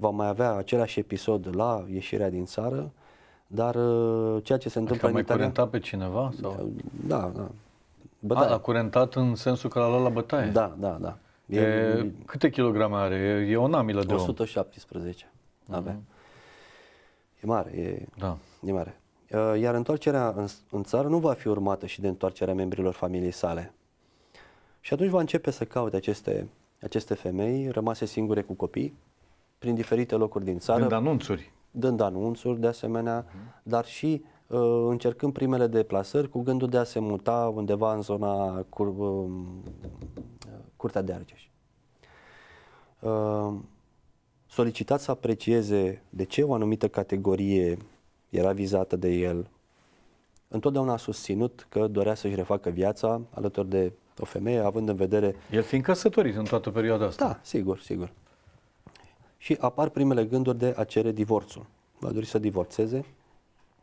va mai avea același episod la ieșirea din țară, dar uh, ceea ce se adică întâmplă adică în Italia... mai curentat pe cineva? Sau? Da, da. da. Bătaie. A, l-a curentat în sensul că l-a luat la bătaie? Da, da, da. E, e, câte kilograme are? E, e o namilă de 117 om. avea. Mm-hmm. E mare, e, da. e mare. Uh, iar întoarcerea în, în țară nu va fi urmată și de întoarcerea membrilor familiei sale. Și atunci va începe să caute aceste, aceste femei rămase singure cu copii, prin diferite locuri din țară. Dând anunțuri. Dând anunțuri, de asemenea, uh-huh. dar și uh, încercând primele deplasări cu gândul de a se muta undeva în zona cur, uh, Curtea de Argeș. Uh, solicitat să aprecieze de ce o anumită categorie era vizată de el, întotdeauna a susținut că dorea să-și refacă viața alături de o femeie, având în vedere... El fiind căsătorit în toată perioada asta. Da, sigur, sigur și apar primele gânduri de a cere divorțul. Va dori să divorțeze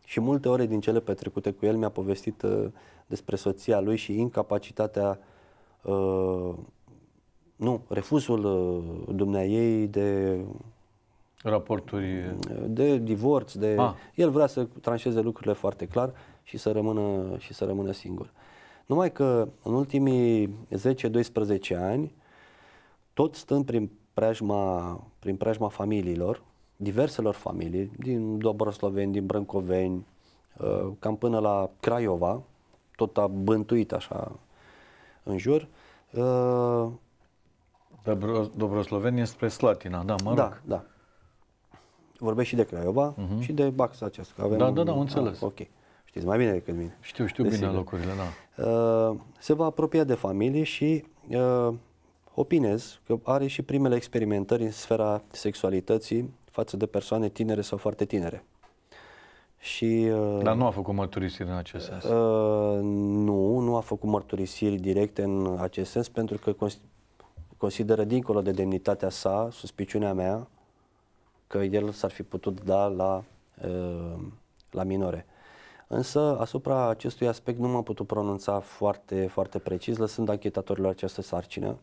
și multe ore din cele petrecute cu el mi-a povestit uh, despre soția lui și incapacitatea, uh, nu, refuzul uh, dumneaei de raporturi uh, de divorț, de ah. el vrea să tranșeze lucrurile foarte clar și să rămână și să rămână singur. Numai că în ultimii 10-12 ani tot stând prin preajma, prin preajma familiilor, diverselor familii, din Dobrosloveni, din Brâncoveni, uh, cam până la Craiova, tot a bântuit așa în jur. Uh, Dobro, Dobrosloveni spre Slatina, da, mă da, rog. Da, da. Vorbesc și de Craiova uh-huh. și de Baxa acest. Că avem da, da, da, un... înțeles. Ah, ok. Știți mai bine decât mine. Știu, știu Desigur. bine locurile, da. Uh, se va apropia de familie și Opinez că are și primele experimentări în sfera sexualității față de persoane tinere sau foarte tinere. Și, uh, Dar nu a făcut mărturisiri în acest sens? Uh, nu, nu a făcut mărturisiri directe în acest sens pentru că consideră dincolo de demnitatea sa, suspiciunea mea, că el s-ar fi putut da la, uh, la minore. Însă, asupra acestui aspect nu m-am putut pronunța foarte, foarte precis, lăsând anchetatorilor această sarcină. Uh,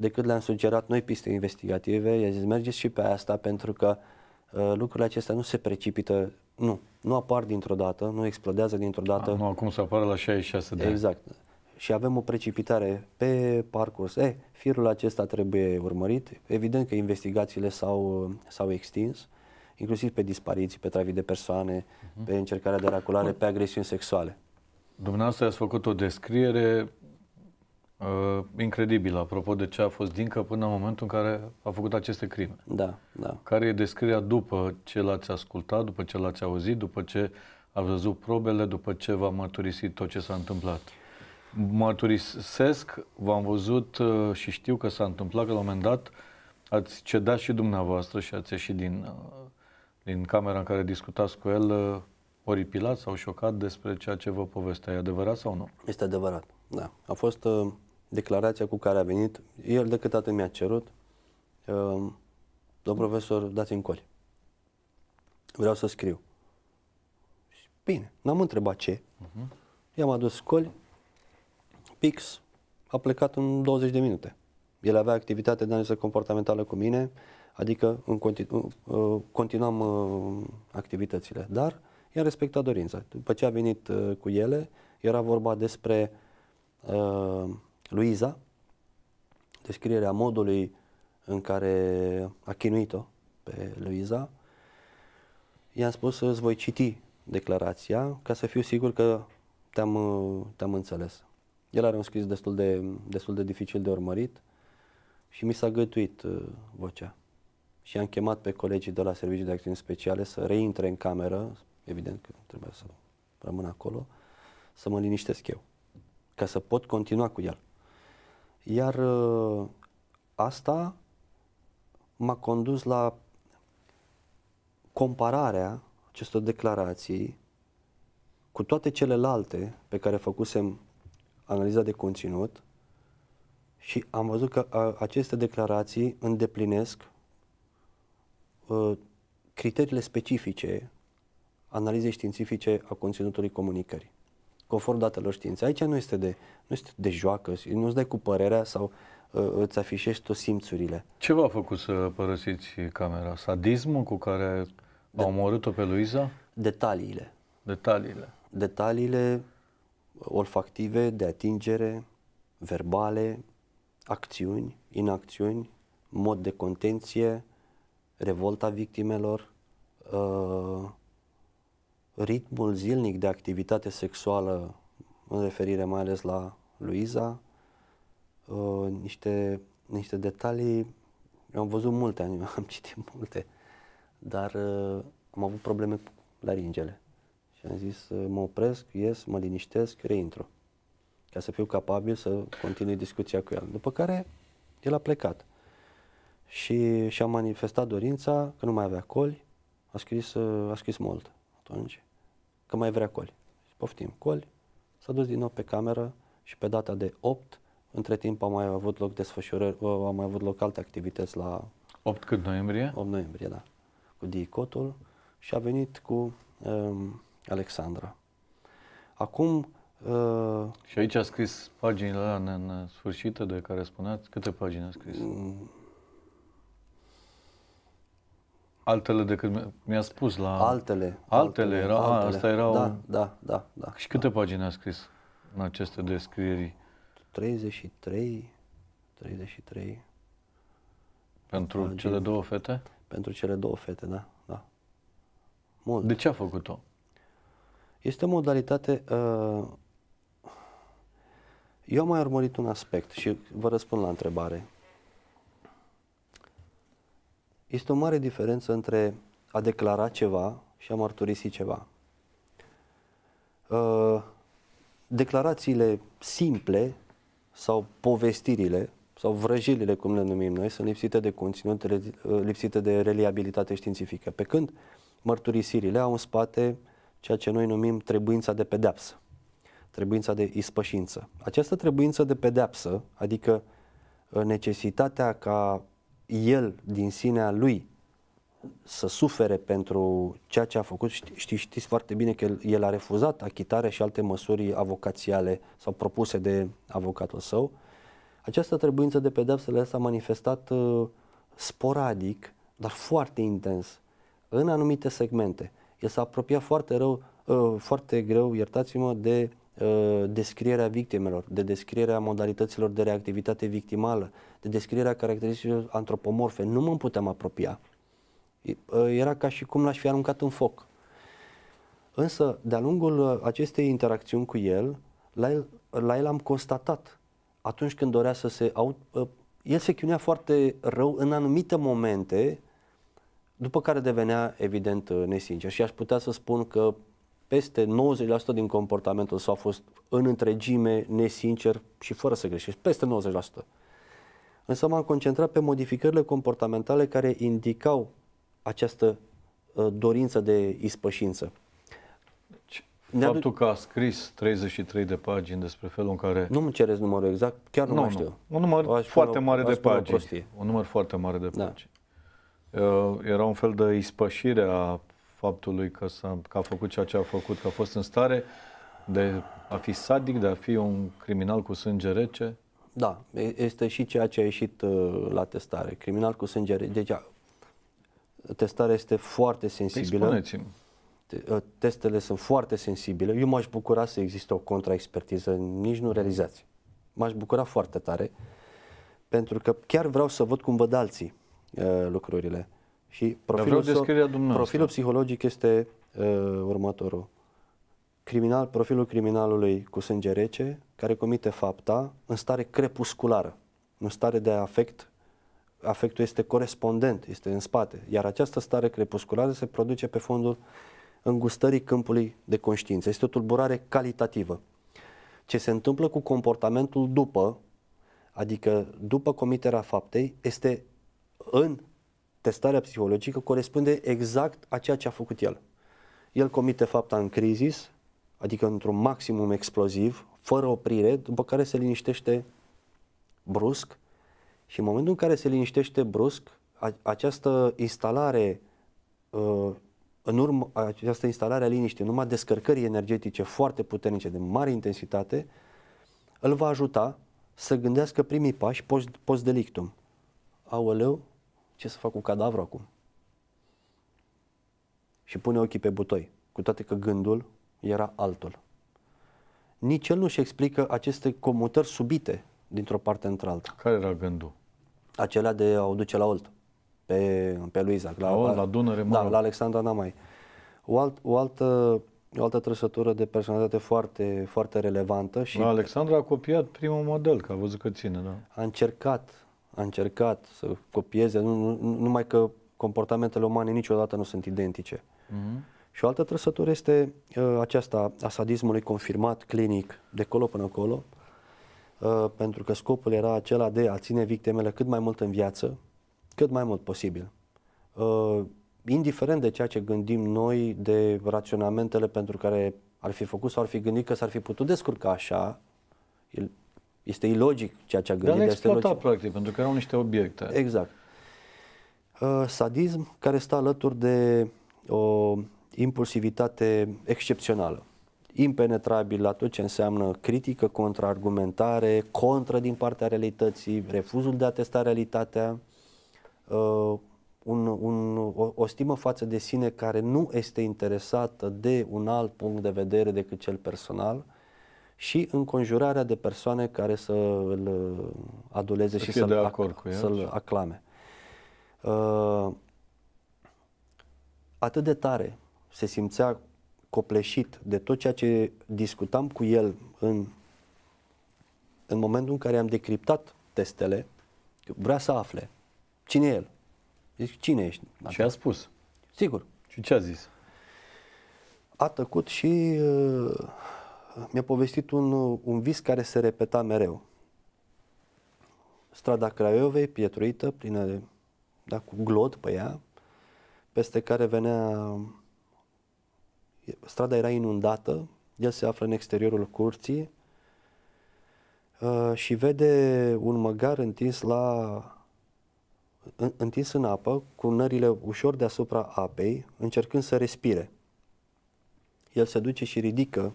decât le-am sugerat noi piste investigative, i-a zis mergeți și pe asta pentru că uh, lucrurile acestea nu se precipită, nu, nu apar dintr-o dată, nu explodează dintr-o dată. A, nu, acum se apară la 66 de Exact. Ani. Și avem o precipitare pe parcurs. E, firul acesta trebuie urmărit. Evident că investigațiile s-au, s-au extins, inclusiv pe dispariții, pe trafic de persoane, uh-huh. pe încercarea de raculare, Bun. pe agresiuni sexuale. Dumneavoastră ați făcut o descriere Uh, incredibil, apropo de ce a fost Dincă până în momentul în care a făcut aceste crime. Da, da. Care e descrierea după ce l-ați ascultat, după ce l-ați auzit, după ce a văzut probele, după ce v-a mărturisit tot ce s-a întâmplat. Mărturisesc, v-am văzut uh, și știu că s-a întâmplat că la un moment dat ați cedat și dumneavoastră și ați ieșit din, uh, din camera în care discutați cu el uh, oripilat sau șocat despre ceea ce vă povestea. E adevărat sau nu? Este adevărat, da. A fost... Uh declarația cu care a venit, el de cât atât mi-a cerut, uh, domn profesor, dați în coli. Vreau să scriu. Bine, n-am întrebat ce. Uh-huh. I-am adus coli, pix, a plecat în 20 de minute. El avea activitate de analiză comportamentală cu mine, adică în continu, uh, continuam uh, activitățile, dar i-am respectat dorința. După ce a venit uh, cu ele, era vorba despre uh, Luiza, descrierea modului în care a chinuit-o pe Luiza, i-am spus îți voi citi declarația ca să fiu sigur că te-am, te-am înțeles. El are un scris destul de, destul de dificil de urmărit și mi s-a gătuit uh, vocea. Și am chemat pe colegii de la Serviciul de Acțiuni Speciale să reintre în cameră, evident că trebuia să rămân acolo, să mă liniștesc eu, ca să pot continua cu el. Iar ă, asta m-a condus la compararea acestor declarații cu toate celelalte pe care făcusem analiza de conținut și am văzut că ă, aceste declarații îndeplinesc ă, criteriile specifice analizei științifice a conținutului comunicării conform datelor științei. Aici nu este de, nu este de joacă, nu-ți dai cu părerea sau uh, îți afișezi tot simțurile. Ce v-a făcut să părăsiți camera? Sadismul cu care de- a omorât-o pe Luiza? Detaliile. Detaliile. Detaliile olfactive, de atingere, verbale, acțiuni, inacțiuni, mod de contenție, revolta victimelor, uh, ritmul zilnic de activitate sexuală, în referire mai ales la Luiza, uh, niște, niște detalii, am văzut multe am citit multe, dar uh, am avut probleme cu laringele. Și am zis, uh, mă opresc, ies, mă liniștesc, reintru, ca să fiu capabil să continui discuția cu el. După care el a plecat și și-a manifestat dorința că nu mai avea coli, a scris, uh, a scris mult atunci că mai vrea coli. Poftim, coli, s-a dus din nou pe cameră și pe data de 8, între timp au mai avut loc desfășurări, uh, au mai avut loc alte activități la... 8 cât noiembrie? 8 noiembrie, da. Cu Dicotul și a venit cu um, Alexandra. Acum... Uh, și aici a scris paginile în, în sfârșită de care spuneați? Câte pagini a scris? Um, Altele decât mi-a spus la... Altele. Altele, altele era, altele. asta era da, un... da, da, da. Și câte da. pagini a scris în aceste descrieri? 33, 33. Pentru pagini. cele două fete? Pentru cele două fete, da, da. Mult. De ce a făcut-o? Este o modalitate... Uh, eu am mai urmărit un aspect și vă răspund la întrebare. Este o mare diferență între a declara ceva și a mărturisi ceva. Uh, declarațiile simple sau povestirile sau vrăjilile, cum le numim noi, sunt lipsite de conținut, uh, lipsite de reliabilitate științifică, pe când mărturisirile au în spate ceea ce noi numim trebuința de pedeapsă, trebuința de ispășință. Această trebuință de pedeapsă, adică uh, necesitatea ca el din sinea lui să sufere pentru ceea ce a făcut, ști, știți foarte bine că el, el a refuzat achitarea și alte măsuri avocațiale sau propuse de avocatul său, această trebuință de pedepsele s-a manifestat uh, sporadic, dar foarte intens, în anumite segmente. El s-a apropiat foarte rău, uh, foarte greu, iertați-mă, de Uh, descrierea victimelor, de descrierea modalităților de reactivitate victimală, de descrierea caracteristicilor antropomorfe. Nu mă puteam apropia. Uh, era ca și cum l-aș fi aruncat în foc. Însă, de-a lungul uh, acestei interacțiuni cu el, la el, la el am constatat, atunci când dorea să se... aud, el se chinuia foarte rău în anumite momente, după care devenea evident nesincer. Și aș putea să spun că peste 90% din comportamentul său a fost în întregime, nesincer și fără să greșești, peste 90%. Însă m-am concentrat pe modificările comportamentale care indicau această uh, dorință de ispășință. Faptul că a scris 33 de pagini despre felul în care... Nu mi cereți numărul exact, chiar nu, nu mai știu. Nu. Un număr aș foarte pune, mare de pagini. Un număr foarte mare de da. pagini. Da. Uh, era un fel de ispășire a faptului că, s-a, că a făcut ceea ce a făcut, că a fost în stare de a fi sadic, de a fi un criminal cu sânge rece? Da, este și ceea ce a ieșit uh, la testare. Criminal cu sânge rece. Deci, testarea este foarte sensibilă. Păi testele sunt foarte sensibile. Eu m-aș bucura să existe o contraexpertiză, nici nu realizați. M-aș bucura foarte tare, pentru că chiar vreau să văd cum văd alții uh, lucrurile. Și profilul, profilul psihologic este uh, următorul. Criminal, profilul criminalului cu sânge rece, care comite fapta în stare crepusculară, în stare de afect, afectul este corespondent, este în spate, iar această stare crepusculară se produce pe fondul îngustării câmpului de conștiință. Este o tulburare calitativă. Ce se întâmplă cu comportamentul după, adică după comiterea faptei, este în testarea psihologică corespunde exact a ceea ce a făcut el. El comite fapta în crizis, adică într-un maximum exploziv, fără oprire, după care se liniștește brusc și în momentul în care se liniștește brusc, această instalare uh, în urmă, această instalare a liniștii, numai descărcării energetice foarte puternice, de mare intensitate, îl va ajuta să gândească primii pași post-delictum. Post Aoleu, ce să fac cu cadavru acum? Și pune ochii pe butoi, cu toate că gândul era altul. Nici el nu-și explică aceste comutări subite dintr-o parte într-alta. Care era gândul? Acelea de a o duce la Olt, pe, pe Luiza. La, la Olt, la Dunăre, Da, la Alexandra Namai. O, alt, o altă o altă trăsătură de personalitate foarte, foarte relevantă. Și Alexandra a copiat primul model, că a văzut că ține, da. A încercat a încercat să copieze, nu, nu, numai că comportamentele umane niciodată nu sunt identice. Mm-hmm. Și o altă trăsătură este uh, aceasta a sadismului confirmat clinic de colo până acolo, uh, pentru că scopul era acela de a ține victimele cât mai mult în viață, cât mai mult posibil. Uh, indiferent de ceea ce gândim noi, de raționamentele pentru care ar fi făcut sau ar fi gândit că s-ar fi putut descurca așa, el, este ilogic ceea ce a gândit. Dar le practic, pentru că erau niște obiecte. Exact. Uh, sadism care stă alături de o impulsivitate excepțională, impenetrabilă la tot ce înseamnă critică, contraargumentare, contra din partea realității, refuzul de a testa realitatea, uh, un, un, o, o stimă față de sine care nu este interesată de un alt punct de vedere decât cel personal, uh, și înconjurarea de persoane care să îl uh, aduleze să și să-l, acord ac- cu el. să-l aclame. Uh, atât de tare se simțea copleșit de tot ceea ce discutam cu el în, în momentul în care am decriptat testele, vrea să afle cine e el. Zic, cine ești? Ce a spus? Sigur. Și ce a zis? A tăcut și uh, mi-a povestit un, un vis care se repeta mereu. Strada Craiovei, pietruită, plină da, cu glod pe ea, peste care venea... Strada era inundată, el se află în exteriorul curții uh, și vede un măgar întins la întins în apă, cu nările ușor deasupra apei, încercând să respire. El se duce și ridică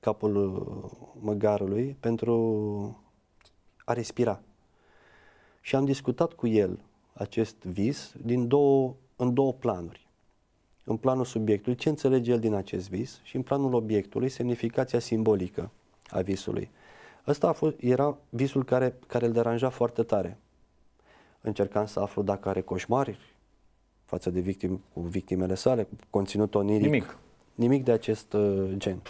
capul măgarului pentru a respira. Și am discutat cu el acest vis din două, în două planuri. În planul subiectului, ce înțelege el din acest vis și în planul obiectului, semnificația simbolică a visului. Ăsta a fost, era visul care, care îl deranja foarte tare. Încercam să aflu dacă are coșmari față de victim, cu victimele sale, cu conținut oniric. Nimic. Nimic de acest uh, gen. Uh,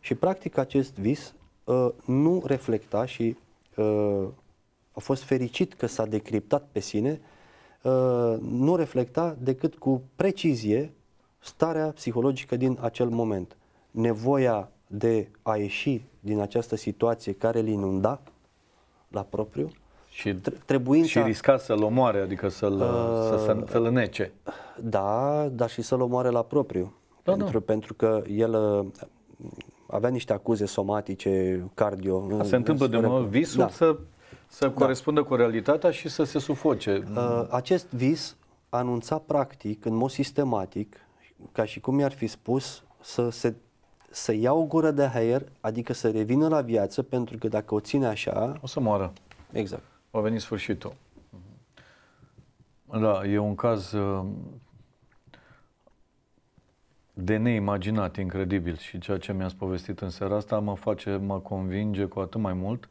și practic acest vis uh, nu reflecta și uh, a fost fericit că s-a decriptat pe sine, uh, nu reflecta decât cu precizie starea psihologică din acel moment. Nevoia de a ieși din această situație care îl inunda la propriu, și, trebuința... și risca să-l omoare, adică să-l, uh, să, să-l nece. Da, dar și să-l omoare la propriu. Da, pentru, da. pentru că el uh, avea niște acuze somatice, cardio. În, se întâmplă de mult visul da. să, să da. corespundă cu realitatea și să se sufoce. Uh, acest vis anunța practic, în mod sistematic, ca și cum i-ar fi spus, să se să ia o gură de aer, adică să revină la viață, pentru că dacă o ține așa... O să moară. Exact. Va veni sfârșitul. Mhm. Da, e un caz uh, de neimaginat, incredibil și ceea ce mi-ați povestit în seara asta mă face, mă convinge cu atât mai mult,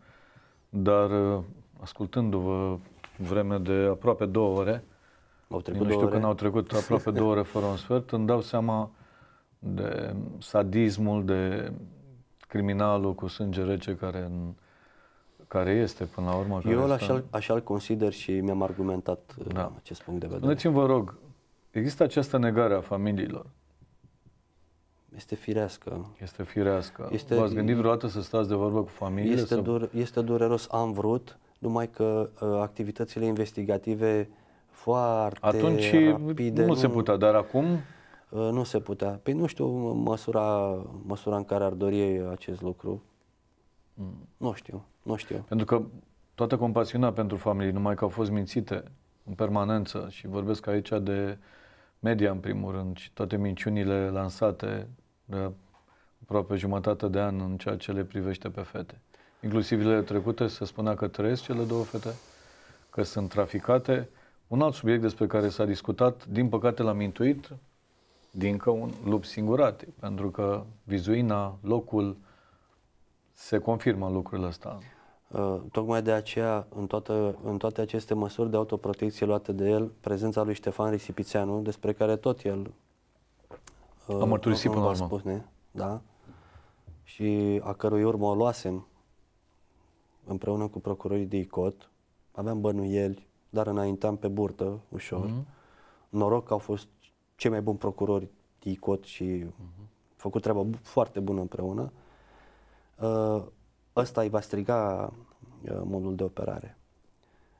dar uh, ascultându-vă vreme de aproape două ore, au trecut nu știu două când ore. au trecut aproape două ore fără un sfert, îmi dau seama de sadismul, de criminalul cu sânge rece care, în, care este până la urmă. Eu asta... așa, așa îl consider și mi-am argumentat uh, da. acest punct de vedere. Spuneți-mi, deci, vă rog, există această negare a familiilor este firească. Este firească. Este, V-ați gândit vreodată să stați de vorbă cu familie? Este, să... dur, este dureros, am vrut, numai că uh, activitățile investigative foarte Atunci rapide, nu, nu se putea, dar acum? Uh, nu se putea. Păi nu știu măsura, măsura în care ar dori acest lucru. Mm. Nu știu, nu știu. Pentru că toată compasiunea pentru familie, numai că au fost mințite în permanență și vorbesc aici de uh, media, în primul rând, și toate minciunile lansate de aproape jumătate de an în ceea ce le privește pe fete. Inclusiv zilele trecute se spunea că trăiesc cele două fete, că sunt traficate. Un alt subiect despre care s-a discutat, din păcate l-am intuit, din un lup singurat, pentru că vizuina, locul, se confirmă lucrurile astea. Uh, tocmai de aceea, în, toată, în toate aceste măsuri de autoprotecție luate de el, prezența lui Ștefan Risipițeanu, despre care tot el uh, a mărturisit până la urmă. Spus, ne? Da? Și a cărui urmă o luasem împreună cu procurorii de ICOT. Aveam bănuieli, dar înaintam pe burtă, ușor. Mm-hmm. Noroc că au fost cei mai buni procurori de ICOT și mm-hmm. făcut treaba foarte bună împreună. Uh, ăsta îi va striga uh, modul de operare.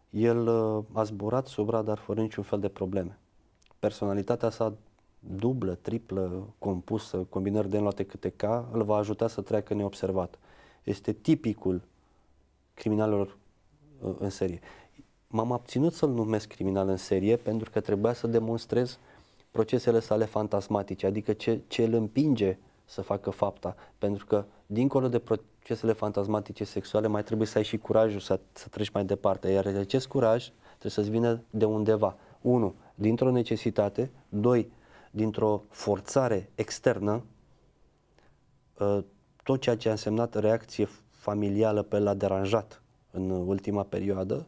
El uh, a zburat sub radar fără niciun fel de probleme. Personalitatea sa dublă, triplă, compusă, combinări de înluate câte ca, îl va ajuta să treacă neobservat. Este tipicul criminalilor uh, în serie. M-am abținut să-l numesc criminal în serie pentru că trebuia să demonstrez procesele sale fantasmatice, adică ce, ce îl împinge să facă fapta, pentru că dincolo de procesele fantasmatice sexuale mai trebuie să ai și curajul să, să treci mai departe, iar acest curaj trebuie să-ți vină de undeva. Unu, dintr-o necesitate, doi, dintr-o forțare externă, uh, tot ceea ce a însemnat reacție familială pe la deranjat în ultima perioadă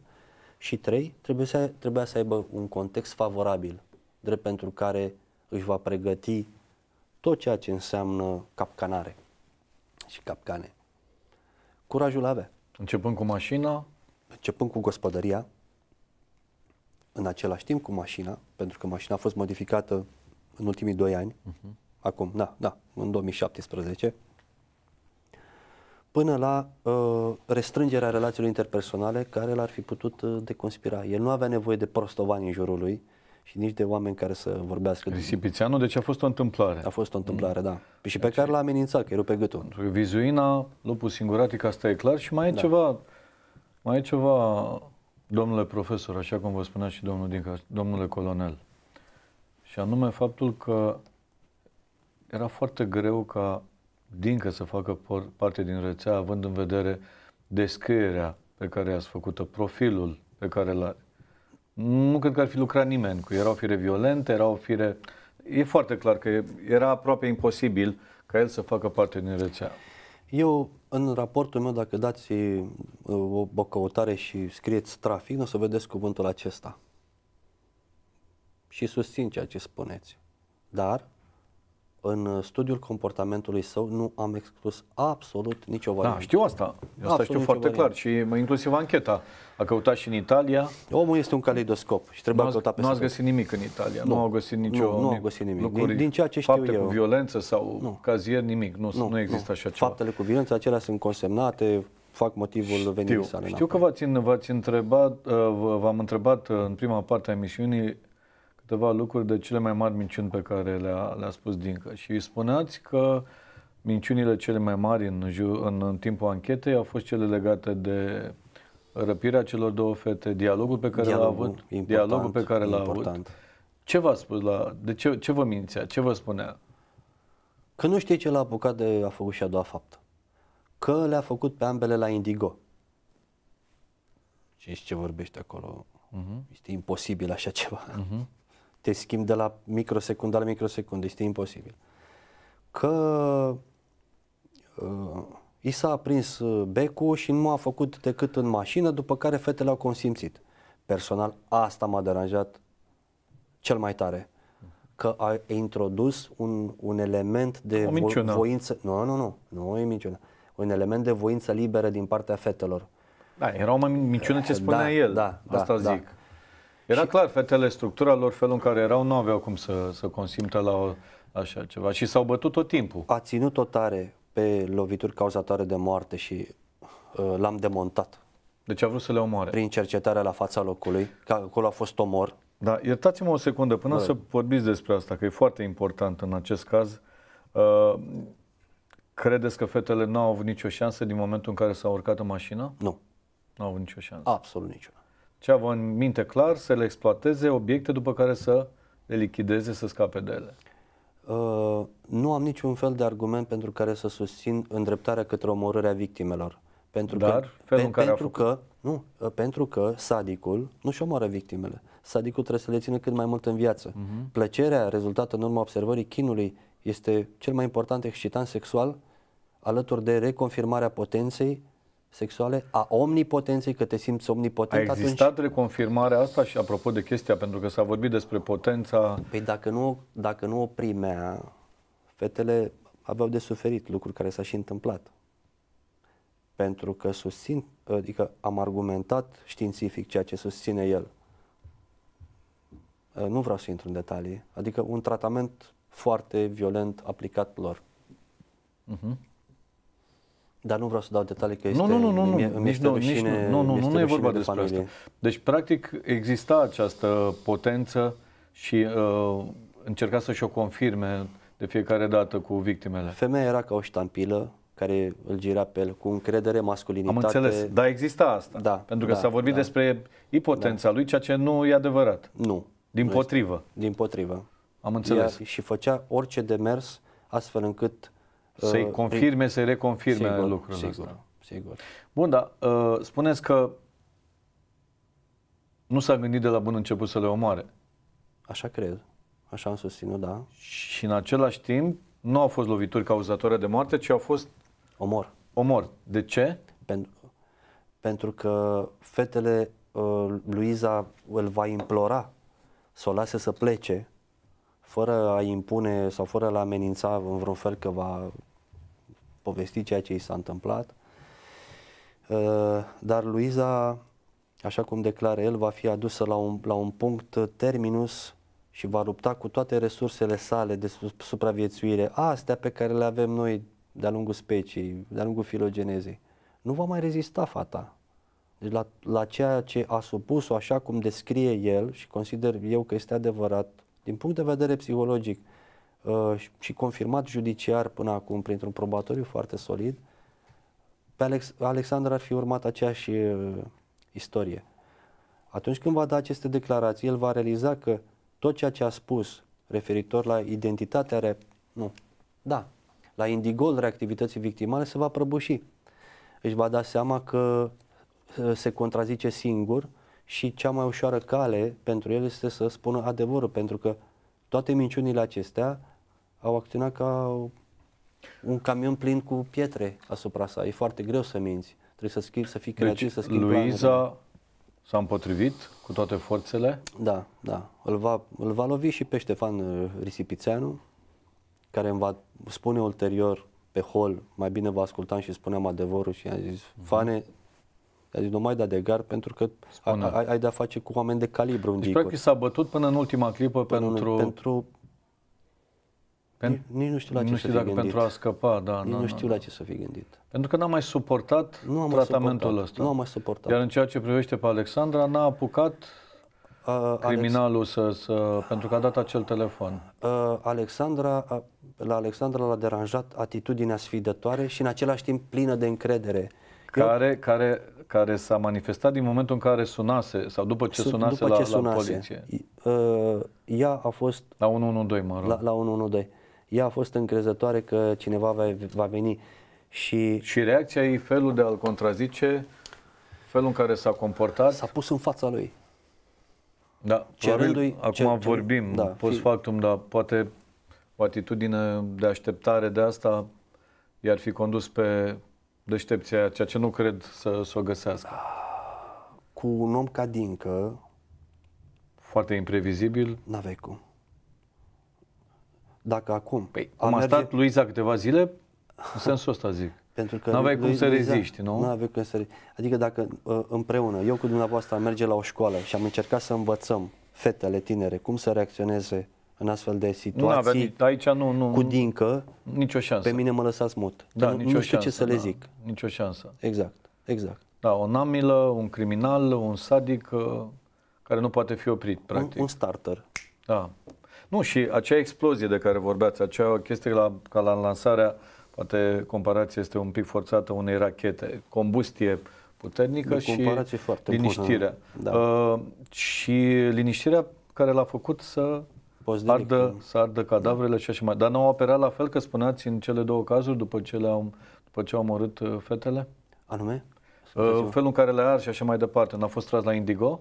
și trei, trebuie să, trebuia să aibă un context favorabil, drept pentru care își va pregăti tot ceea ce înseamnă capcanare și capcane. Curajul avea. Începând cu mașina? Începând cu gospodăria, în același timp cu mașina, pentru că mașina a fost modificată în ultimii doi ani, uh-huh. acum, da, da, în 2017, până la uh, restrângerea relațiilor interpersonale care l-ar fi putut uh, deconspira. El nu avea nevoie de prostovani în jurul lui, uh, și nici de oameni care să vorbească. Risipițeanu, deci a fost o întâmplare. A fost o întâmplare, mm. da. Păi și pe deci, care l-a amenințat, că pe gâtul. Vizuina, lupul singuratic, asta e clar și mai e da. ceva, mai e ceva, domnule profesor, așa cum vă spunea și domnul Dinca, domnule colonel. Și anume faptul că era foarte greu ca Dincă să facă parte din rețea, având în vedere descrierea pe care i-ați făcut-o, profilul pe care l-a nu cred că ar fi lucrat nimeni, cu erau fire violente, erau fire... E foarte clar că era aproape imposibil ca el să facă parte din rețea. Eu, în raportul meu, dacă dați uh, o, o căutare și scrieți trafic, nu o să vedeți cuvântul acesta. Și susțin ceea ce spuneți. Dar în uh, studiul comportamentului său nu am exclus absolut nicio da, variantă. Da, știu asta. Eu asta știu foarte clar și inclusiv ancheta. A căutat și în Italia. Omul este un caleidoscop și trebuie căutat pe Nu ați găsit nimic în Italia, nu, nu au găsit nicio Nu, nu au găsit nimic. Lucruri, din, din ceea ce știu fapte eu. cu violență sau nu. cazier, nimic. Nu, nu, nu există nu. așa ceva. Faptele cu violență acelea sunt consemnate, fac motivul știu, venirii sale. Știu da. că v-ați întrebat, uh, v-am întrebat uh, în prima parte a emisiunii câteva lucruri de cele mai mari minciuni pe care le-a, le-a spus Dincă și îi spuneați că minciunile cele mai mari în, ju- în, în timpul anchetei au fost cele legate de răpirea celor două fete, dialogul pe care dialogul, l-a avut, important, dialogul pe care l-a avut. Ce v-a spus la de ce, ce vă mințea? Ce vă spunea? Că nu știe ce l-a apucat de a făcut și a doua faptă. Că le-a făcut pe ambele la Indigo. Și ce vorbește acolo? Uh-huh. Este imposibil așa ceva. Uh-huh te schimbi de la microsecundă la microsecundă, este imposibil. Că uh, i s-a aprins uh, becul și nu a făcut decât în mașină, după care fetele au consimțit. Personal, asta m-a deranjat cel mai tare. Că a introdus un, un element de o voință. Nu, nu, nu, nu e minciună. Un element de voință liberă din partea fetelor. Da, era o minciună ce da, spunea da, el. Da, asta da, zic. Da. Era și... clar, fetele, structura lor, felul în care erau, nu aveau cum să, să consimtă la o, așa ceva. Și s-au bătut tot timpul. A ținut-o tare pe lovituri cauzatoare de moarte și uh, l-am demontat. Deci a vrut să le omoare. Prin cercetarea la fața locului, că acolo a fost omor. Da, iertați-mă o secundă până Bă. să vorbiți despre asta, că e foarte important în acest caz. Uh, credeți că fetele nu au avut nicio șansă din momentul în care s-au urcat în mașină? Nu. Nu au avut nicio șansă. Absolut nicio ce avea în minte clar, să le exploateze obiecte după care să le lichideze, să scape de ele. Uh, nu am niciun fel de argument pentru care să susțin îndreptarea către omorârea victimelor. Pentru Dar, că, felul pe, în care pentru că, nu, uh, pentru că sadicul nu și omoară victimele. Sadicul trebuie să le țină cât mai mult în viață. Uh-huh. Plăcerea rezultată în urma observării chinului este cel mai important excitant sexual, alături de reconfirmarea potenței sexuale, a omnipotenței, că te simți omnipotent A existat atunci... reconfirmarea asta și apropo de chestia, pentru că s-a vorbit despre potența... Păi dacă nu, dacă nu o primea, fetele aveau de suferit, lucruri care s au și întâmplat. Pentru că susțin, adică am argumentat științific ceea ce susține el. Eh, nu vreau să intru în detalii, adică un tratament foarte violent aplicat lor. Uh-huh. Dar nu vreau să dau detalii că este, nu, nu, nu, nu, nu, nici nu, nici nu, nu, nu, nu, nu e vorba de despre asta. Deci, practic, exista această potență și uh, încerca să și-o confirme de fiecare dată cu victimele. Femeia era ca o ștampilă care îl gira pe el cu încredere, masculinitate. Am înțeles, dar exista asta. Da, pentru că da, s-a vorbit da, despre ipotența da. lui, ceea ce nu e adevărat. Nu. Din nu potrivă. Este, din potrivă. Am înțeles. Ea și făcea orice demers astfel încât să-i uh, confirme, să-i reconfirme sigur, lucrul sigur, ăsta. Sigur. Bun, dar uh, spuneți că nu s-a gândit de la bun început să le omoare. Așa cred. Așa am susținut, da. Și în același timp nu au fost lovituri cauzatoare de moarte, ci au fost... Omor. Omor. De ce? Pentru, pentru că fetele uh, Luiza îl va implora să o lase să plece fără a impune sau fără a amenința în vreun fel că va povesti ceea ce i s-a întâmplat. Uh, dar Luiza, așa cum declară el, va fi adusă la un, la un punct terminus și va lupta cu toate resursele sale de supraviețuire, astea pe care le avem noi de-a lungul speciei, de-a lungul filogenezei. Nu va mai rezista fata. Deci la, la ceea ce a supus-o așa cum descrie el și consider eu că este adevărat, din punct de vedere psihologic, Uh, și confirmat judiciar până acum printr-un probatoriu foarte solid, pe Alex- Alexandru ar fi urmat aceeași uh, istorie. Atunci când va da aceste declarații, el va realiza că tot ceea ce a spus referitor la identitatea, re- nu, da, la indigol reactivității victimale se va prăbuși. Își va da seama că uh, se contrazice singur și cea mai ușoară cale pentru el este să spună adevărul, pentru că toate minciunile acestea au acționat ca un camion plin cu pietre asupra sa. E foarte greu să minți. Trebuie să schimbi, să fii deci, creativ, deci, să schimbi Luiza s-a împotrivit cu toate forțele? Da, da. Îl va, îl va lovi și pe Ștefan Risipițeanu, care îmi va spune ulterior pe hol, mai bine vă ascultam și spuneam adevărul și a zis, mhm. fane, a zis, nu mai da de gar pentru că ai, ai de-a face cu oameni de calibru deci, practic s-a bătut până în ultima clipă până pentru... pentru Pen... Nici, nu știu la ce nu știu să dacă fi gândit. pentru a scăpa, da. Nici nu, nu știu la ce să fi gândit. Pentru că n-am mai suportat nu am tratamentul suportat, ăsta. Nu am mai suportat. Iar în ceea ce privește pe Alexandra, n-a apucat uh, criminalul Alex... să, să... pentru că a dat acel telefon. Uh, Alexandra, la Alexandra l-a deranjat atitudinea sfidătoare și în același timp plină de încredere. Care, Eu... care, care s-a manifestat din momentul în care sunase sau după ce sunase, după la, ce sunase la poliție. Uh, ea a fost... La 112, mă rog. La, la 112 ea a fost încrezătoare că cineva va, va veni. Și, și reacția ei, felul de a-l contrazice, felul în care s-a comportat... S-a pus în fața lui. Da, cerându-i... Acum cer, vorbim, da, post fi... factum, dar poate o atitudine de așteptare de asta i-ar fi condus pe deștepția ceea ce nu cred să, să o găsească. Cu un om ca Dincă... Foarte imprevizibil. N-aveai cum. Dacă acum... Păi, cum a, merge... stat Luiza câteva zile, în sensul ăsta zic. Pentru că n-aveai cum să reziști, nu? N-aveai cum să Adică dacă ă, împreună, eu cu dumneavoastră am merge la o școală și am încercat să învățăm fetele tinere cum să reacționeze în astfel de situații nu aici nu, nu, cu dincă, nicio șansă. pe mine mă lăsați mut. Da, nu, nicio nu știu șansă, ce să da, le zic. Nicio șansă. Exact, exact. Da, o namilă, un criminal, un sadic ă, care nu poate fi oprit, practic. Un, un starter. Da. Nu, și acea explozie de care vorbeați, acea chestie la, ca la lansarea, poate comparația este un pic forțată unei rachete, combustie puternică de și foarte liniștirea. Da. Uh, și liniștirea care l-a făcut să ardă, da. să ardă cadavrele și așa mai Dar n-au operat la fel, că spuneați în cele două cazuri, după ce, le-au, după ce au omorât uh, fetele? Anume? Uh, felul în care le ar și așa mai departe. N-a fost tras la Indigo?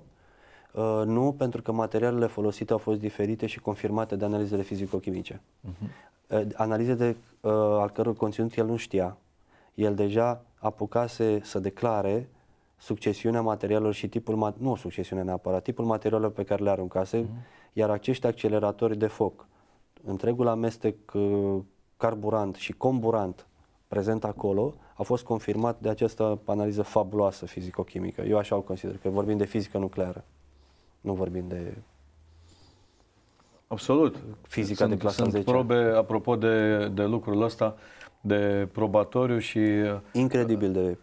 Uh, nu, pentru că materialele folosite au fost diferite și confirmate de analizele fizico-chimice. Uh-huh. Uh, analize de, uh, al căror conținut el nu știa. El deja apucase să declare succesiunea materialelor și tipul, nu succesiunea neapărat, tipul materialelor pe care le aruncase, uh-huh. iar acești acceleratori de foc, întregul amestec uh, carburant și comburant prezent acolo, a fost confirmat de această analiză fabuloasă fizico-chimică. Eu așa o consider, că vorbim de fizică nucleară. Nu vorbim de Absolut. Fizica sunt, de clasa sunt 10. probe, apropo de, de lucrul ăsta, de probatoriu și... Uh, Incredibil de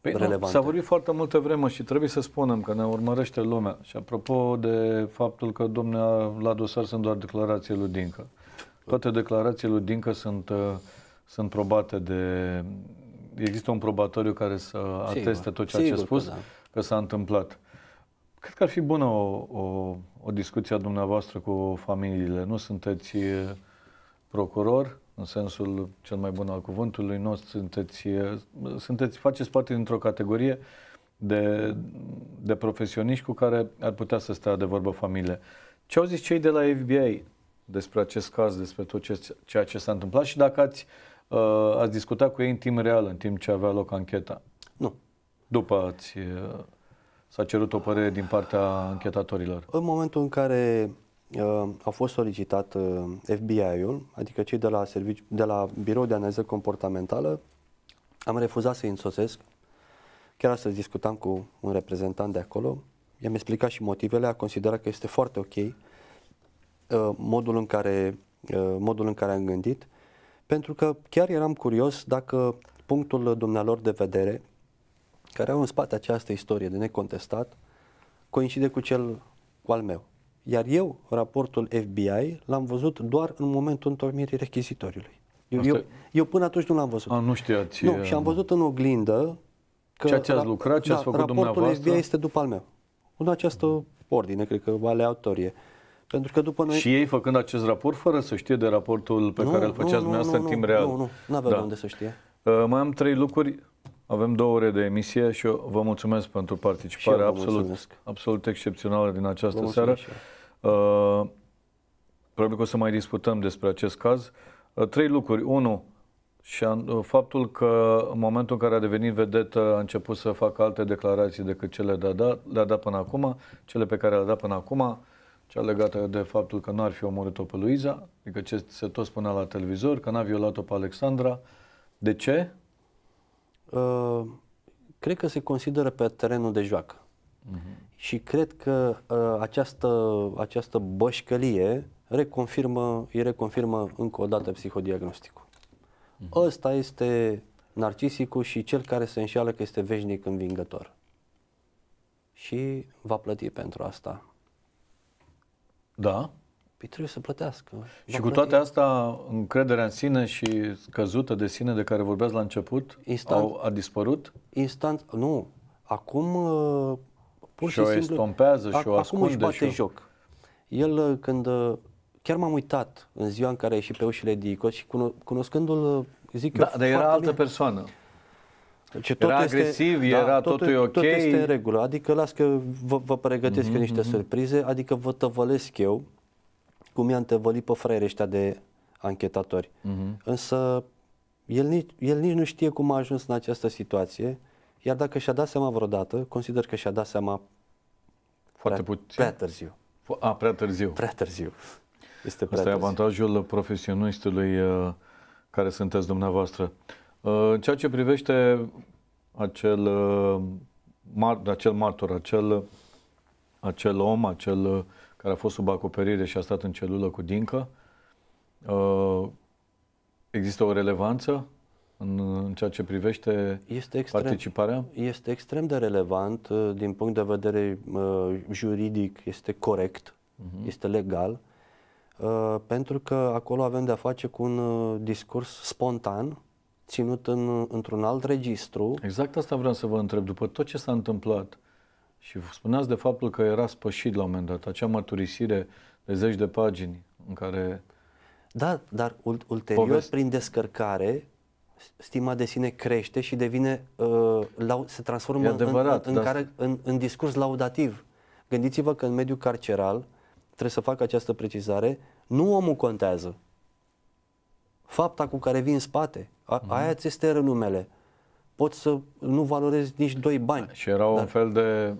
păi relevante. S-a vorbit foarte multă vreme și trebuie să spunem că ne urmărește lumea. Și apropo de faptul că, domnule, la dosar sunt doar declarații lui Dincă. Toate declarațiile lui Dincă sunt, uh, sunt probate de... Există un probatoriu care să ateste sigur, tot ceea ce a spus, că, da. că s-a întâmplat. Cred că ar fi bună o, o, o discuție a dumneavoastră cu familiile. Nu sunteți procuror, în sensul cel mai bun al cuvântului, nu sunteți, sunteți faceți parte dintr-o categorie de, de profesioniști cu care ar putea să stea de vorbă familie. Ce au zis cei de la FBI despre acest caz, despre tot ce, ceea ce s-a întâmplat și dacă ați, uh, ați discutat cu ei în timp real, în timp ce avea loc ancheta? Nu. După ați... Uh, S-a cerut o părere din partea închetatorilor? În momentul în care uh, a fost solicitat uh, FBI-ul, adică cei de la, servici, de la Birou de Analiză Comportamentală, am refuzat să-i însoțesc. Chiar astăzi discutam cu un reprezentant de acolo, i-am explicat și motivele, a considerat că este foarte ok uh, modul, în care, uh, modul în care am gândit, pentru că chiar eram curios dacă punctul dumnealor de vedere care au în spate această istorie de necontestat coincide cu cel cu al meu. Iar eu, raportul FBI, l-am văzut doar în momentul întormirii rechizitoriului. Eu, Asta... eu, eu până atunci nu l-am văzut. A, nu știați. Nu, și am văzut în oglindă că... Ceea ce ați lucrat, ce da, ați făcut raportul Raportul FBI este după al meu. În această ordine, cred că aleatorie. autorie. Pentru că după noi... Și ei făcând acest raport fără să știe de raportul pe nu, care îl făceați dumneavoastră în timp real. Nu, nu, nu aveam da. unde să știe. Uh, mai am trei lucruri. Avem două ore de emisie și eu vă mulțumesc pentru participare absolut, absolut excepțională din această seară. Uh, probabil că o să mai discutăm despre acest caz. Uh, trei lucruri. Unu, și an, uh, faptul că în momentul în care a devenit vedetă a început să facă alte declarații decât cele de-a da, le-a dat până acum, cele pe care le-a dat până acum, cea legată de faptul că n-ar fi omorât-o pe Luiza, adică ce se tot spunea la televizor, că n-a violat-o pe Alexandra. De ce? Uh, cred că se consideră pe terenul de joacă. Uh-huh. Și cred că uh, această, această bășcălie reconfirmă, îi reconfirmă încă o dată psihodiagnosticul. Uh-huh. Ăsta este narcisicul și cel care se înșeală că este veșnic învingător. Și va plăti pentru asta. Da, Păi trebuie să plătească. Și cu toate astea, încrederea în sine și căzută de sine de care vorbeați la început instant, au, a dispărut? Instant, nu. Acum uh, pur și, și o simplu, estompează și o ascunde. Acum își bate și... joc. El uh, când, uh, chiar m-am uitat în ziua în care a ieșit pe ușile Dicos și cuno, cunoscându-l, zic da, eu, dar era altă mie. persoană. Deci tot era este, agresiv, da, era totul, totul e ok. Tot este în regulă, adică las că vă, vă pregătesc mm-hmm. niște mhm. surprize, adică vă tăvălesc eu, cum i-a întăvălit pe fraierii ăștia de anchetatori. Uh-huh. Însă el nici, el nici nu știe cum a ajuns în această situație, iar dacă și-a dat seama vreodată, consider că și-a dat seama foarte prea, puțin. Prea târziu. A, prea târziu. Prea târziu. Este prea Asta târziu. e avantajul profesionistului uh, care sunteți dumneavoastră. Uh, în ceea ce privește acel, uh, mar, acel martor, acel, acel om, acel care a fost sub acoperire și a stat în celulă cu Dincă. Uh, există o relevanță în, în ceea ce privește este extrem, participarea? Este extrem de relevant uh, din punct de vedere uh, juridic, este corect, uh-huh. este legal, pentru că acolo avem de-a face cu un discurs spontan, ținut în, într-un alt registru. Exact asta vreau să vă întreb. După tot ce s-a întâmplat, și spuneați de faptul că era spășit la un moment dat, acea mărturisire de zeci de pagini în care... Da, dar ul- ulterior, povesti... prin descărcare, stima de sine crește și devine, uh, lau- se transformă adevărat, în, în, în, dar... care, în, în discurs laudativ. Gândiți-vă că în mediul carceral, trebuie să fac această precizare, nu omul contează. Fapta cu care vii în spate, a, mm-hmm. aia ți este renumele. Poți să nu valorezi nici doi bani. Și era dar... un fel de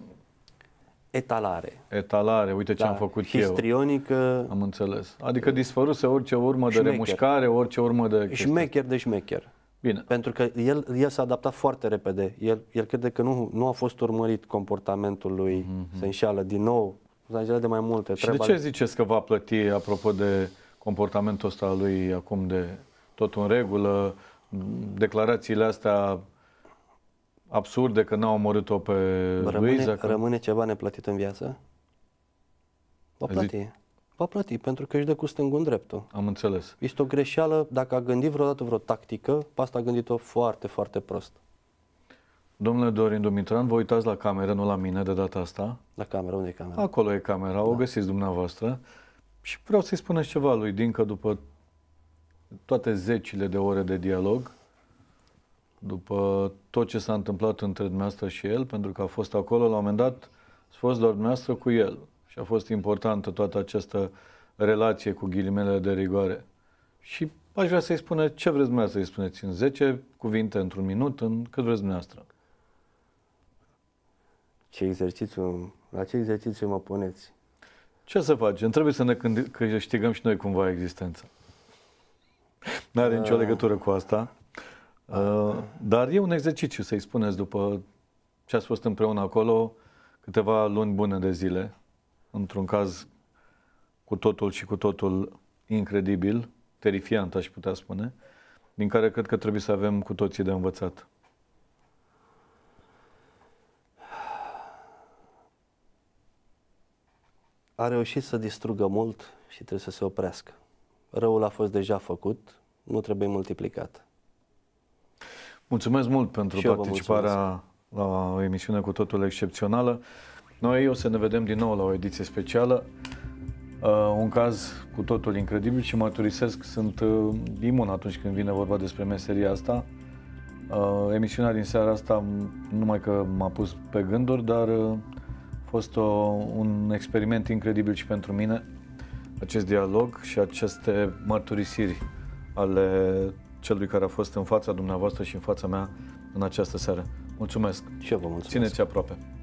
etalare. Etalare, uite ce da, am făcut histrionică, eu. Am înțeles. Adică dispăruse orice urmă șmecher. de remușcare, orice urmă de... Chestii. Șmecher de șmecher. Bine. Pentru că el, el s-a adaptat foarte repede. El, el crede că nu, nu a fost urmărit comportamentul lui, mm-hmm. se înșeală din nou. Se de mai multe. Și de ce ziceți că va plăti, apropo de comportamentul ăsta al lui acum de tot în regulă, declarațiile astea absurde că n-au omorât-o pe rămâne, Luiza? Că... Rămâne ceva neplătit în viață? Va plăti. Zici? Va plăti, pentru că își dă cu stângul în dreptul. Am înțeles. Este o greșeală, dacă a gândit vreodată vreo tactică, pe asta a gândit-o foarte, foarte prost. Domnule Dorin Dumitran, vă uitați la cameră, nu la mine de data asta. La cameră, unde e camera? Acolo e camera, da. o găsiți dumneavoastră. Și vreau să-i spuneți ceva lui Dincă după toate zecile de ore de dialog după tot ce s-a întâmplat între dumneavoastră și el, pentru că a fost acolo, la un moment dat, a fost doar dumneavoastră cu el. Și a fost importantă toată această relație cu ghilimele de rigoare. Și aș vrea să-i spune ce vreți dumneavoastră să-i spuneți în 10 cuvinte, într-un minut, în cât vreți dumneavoastră. Ce exercițiu, la ce exercițiu mă puneți? Ce să facem? Trebuie să ne câștigăm și noi cumva existența. N-are nicio da. legătură cu asta. Uh, dar e un exercițiu, să-i spuneți, după ce ați fost împreună acolo, câteva luni bune de zile, într-un caz cu totul și cu totul incredibil, terifiant, aș putea spune, din care cred că trebuie să avem cu toții de învățat. A reușit să distrugă mult și trebuie să se oprească. Răul a fost deja făcut, nu trebuie multiplicat. Mulțumesc mult pentru și participarea la o emisiune cu totul excepțională. Noi o să ne vedem din nou la o ediție specială. Uh, un caz cu totul incredibil și mărturisesc, sunt uh, imun atunci când vine vorba despre meseria asta. Uh, emisiunea din seara asta, numai că m-a pus pe gânduri, dar uh, a fost o, un experiment incredibil și pentru mine acest dialog și aceste mărturisiri ale celui care a fost în fața dumneavoastră și în fața mea în această seară. Mulțumesc! Și eu vă mulțumesc! Țineți aproape!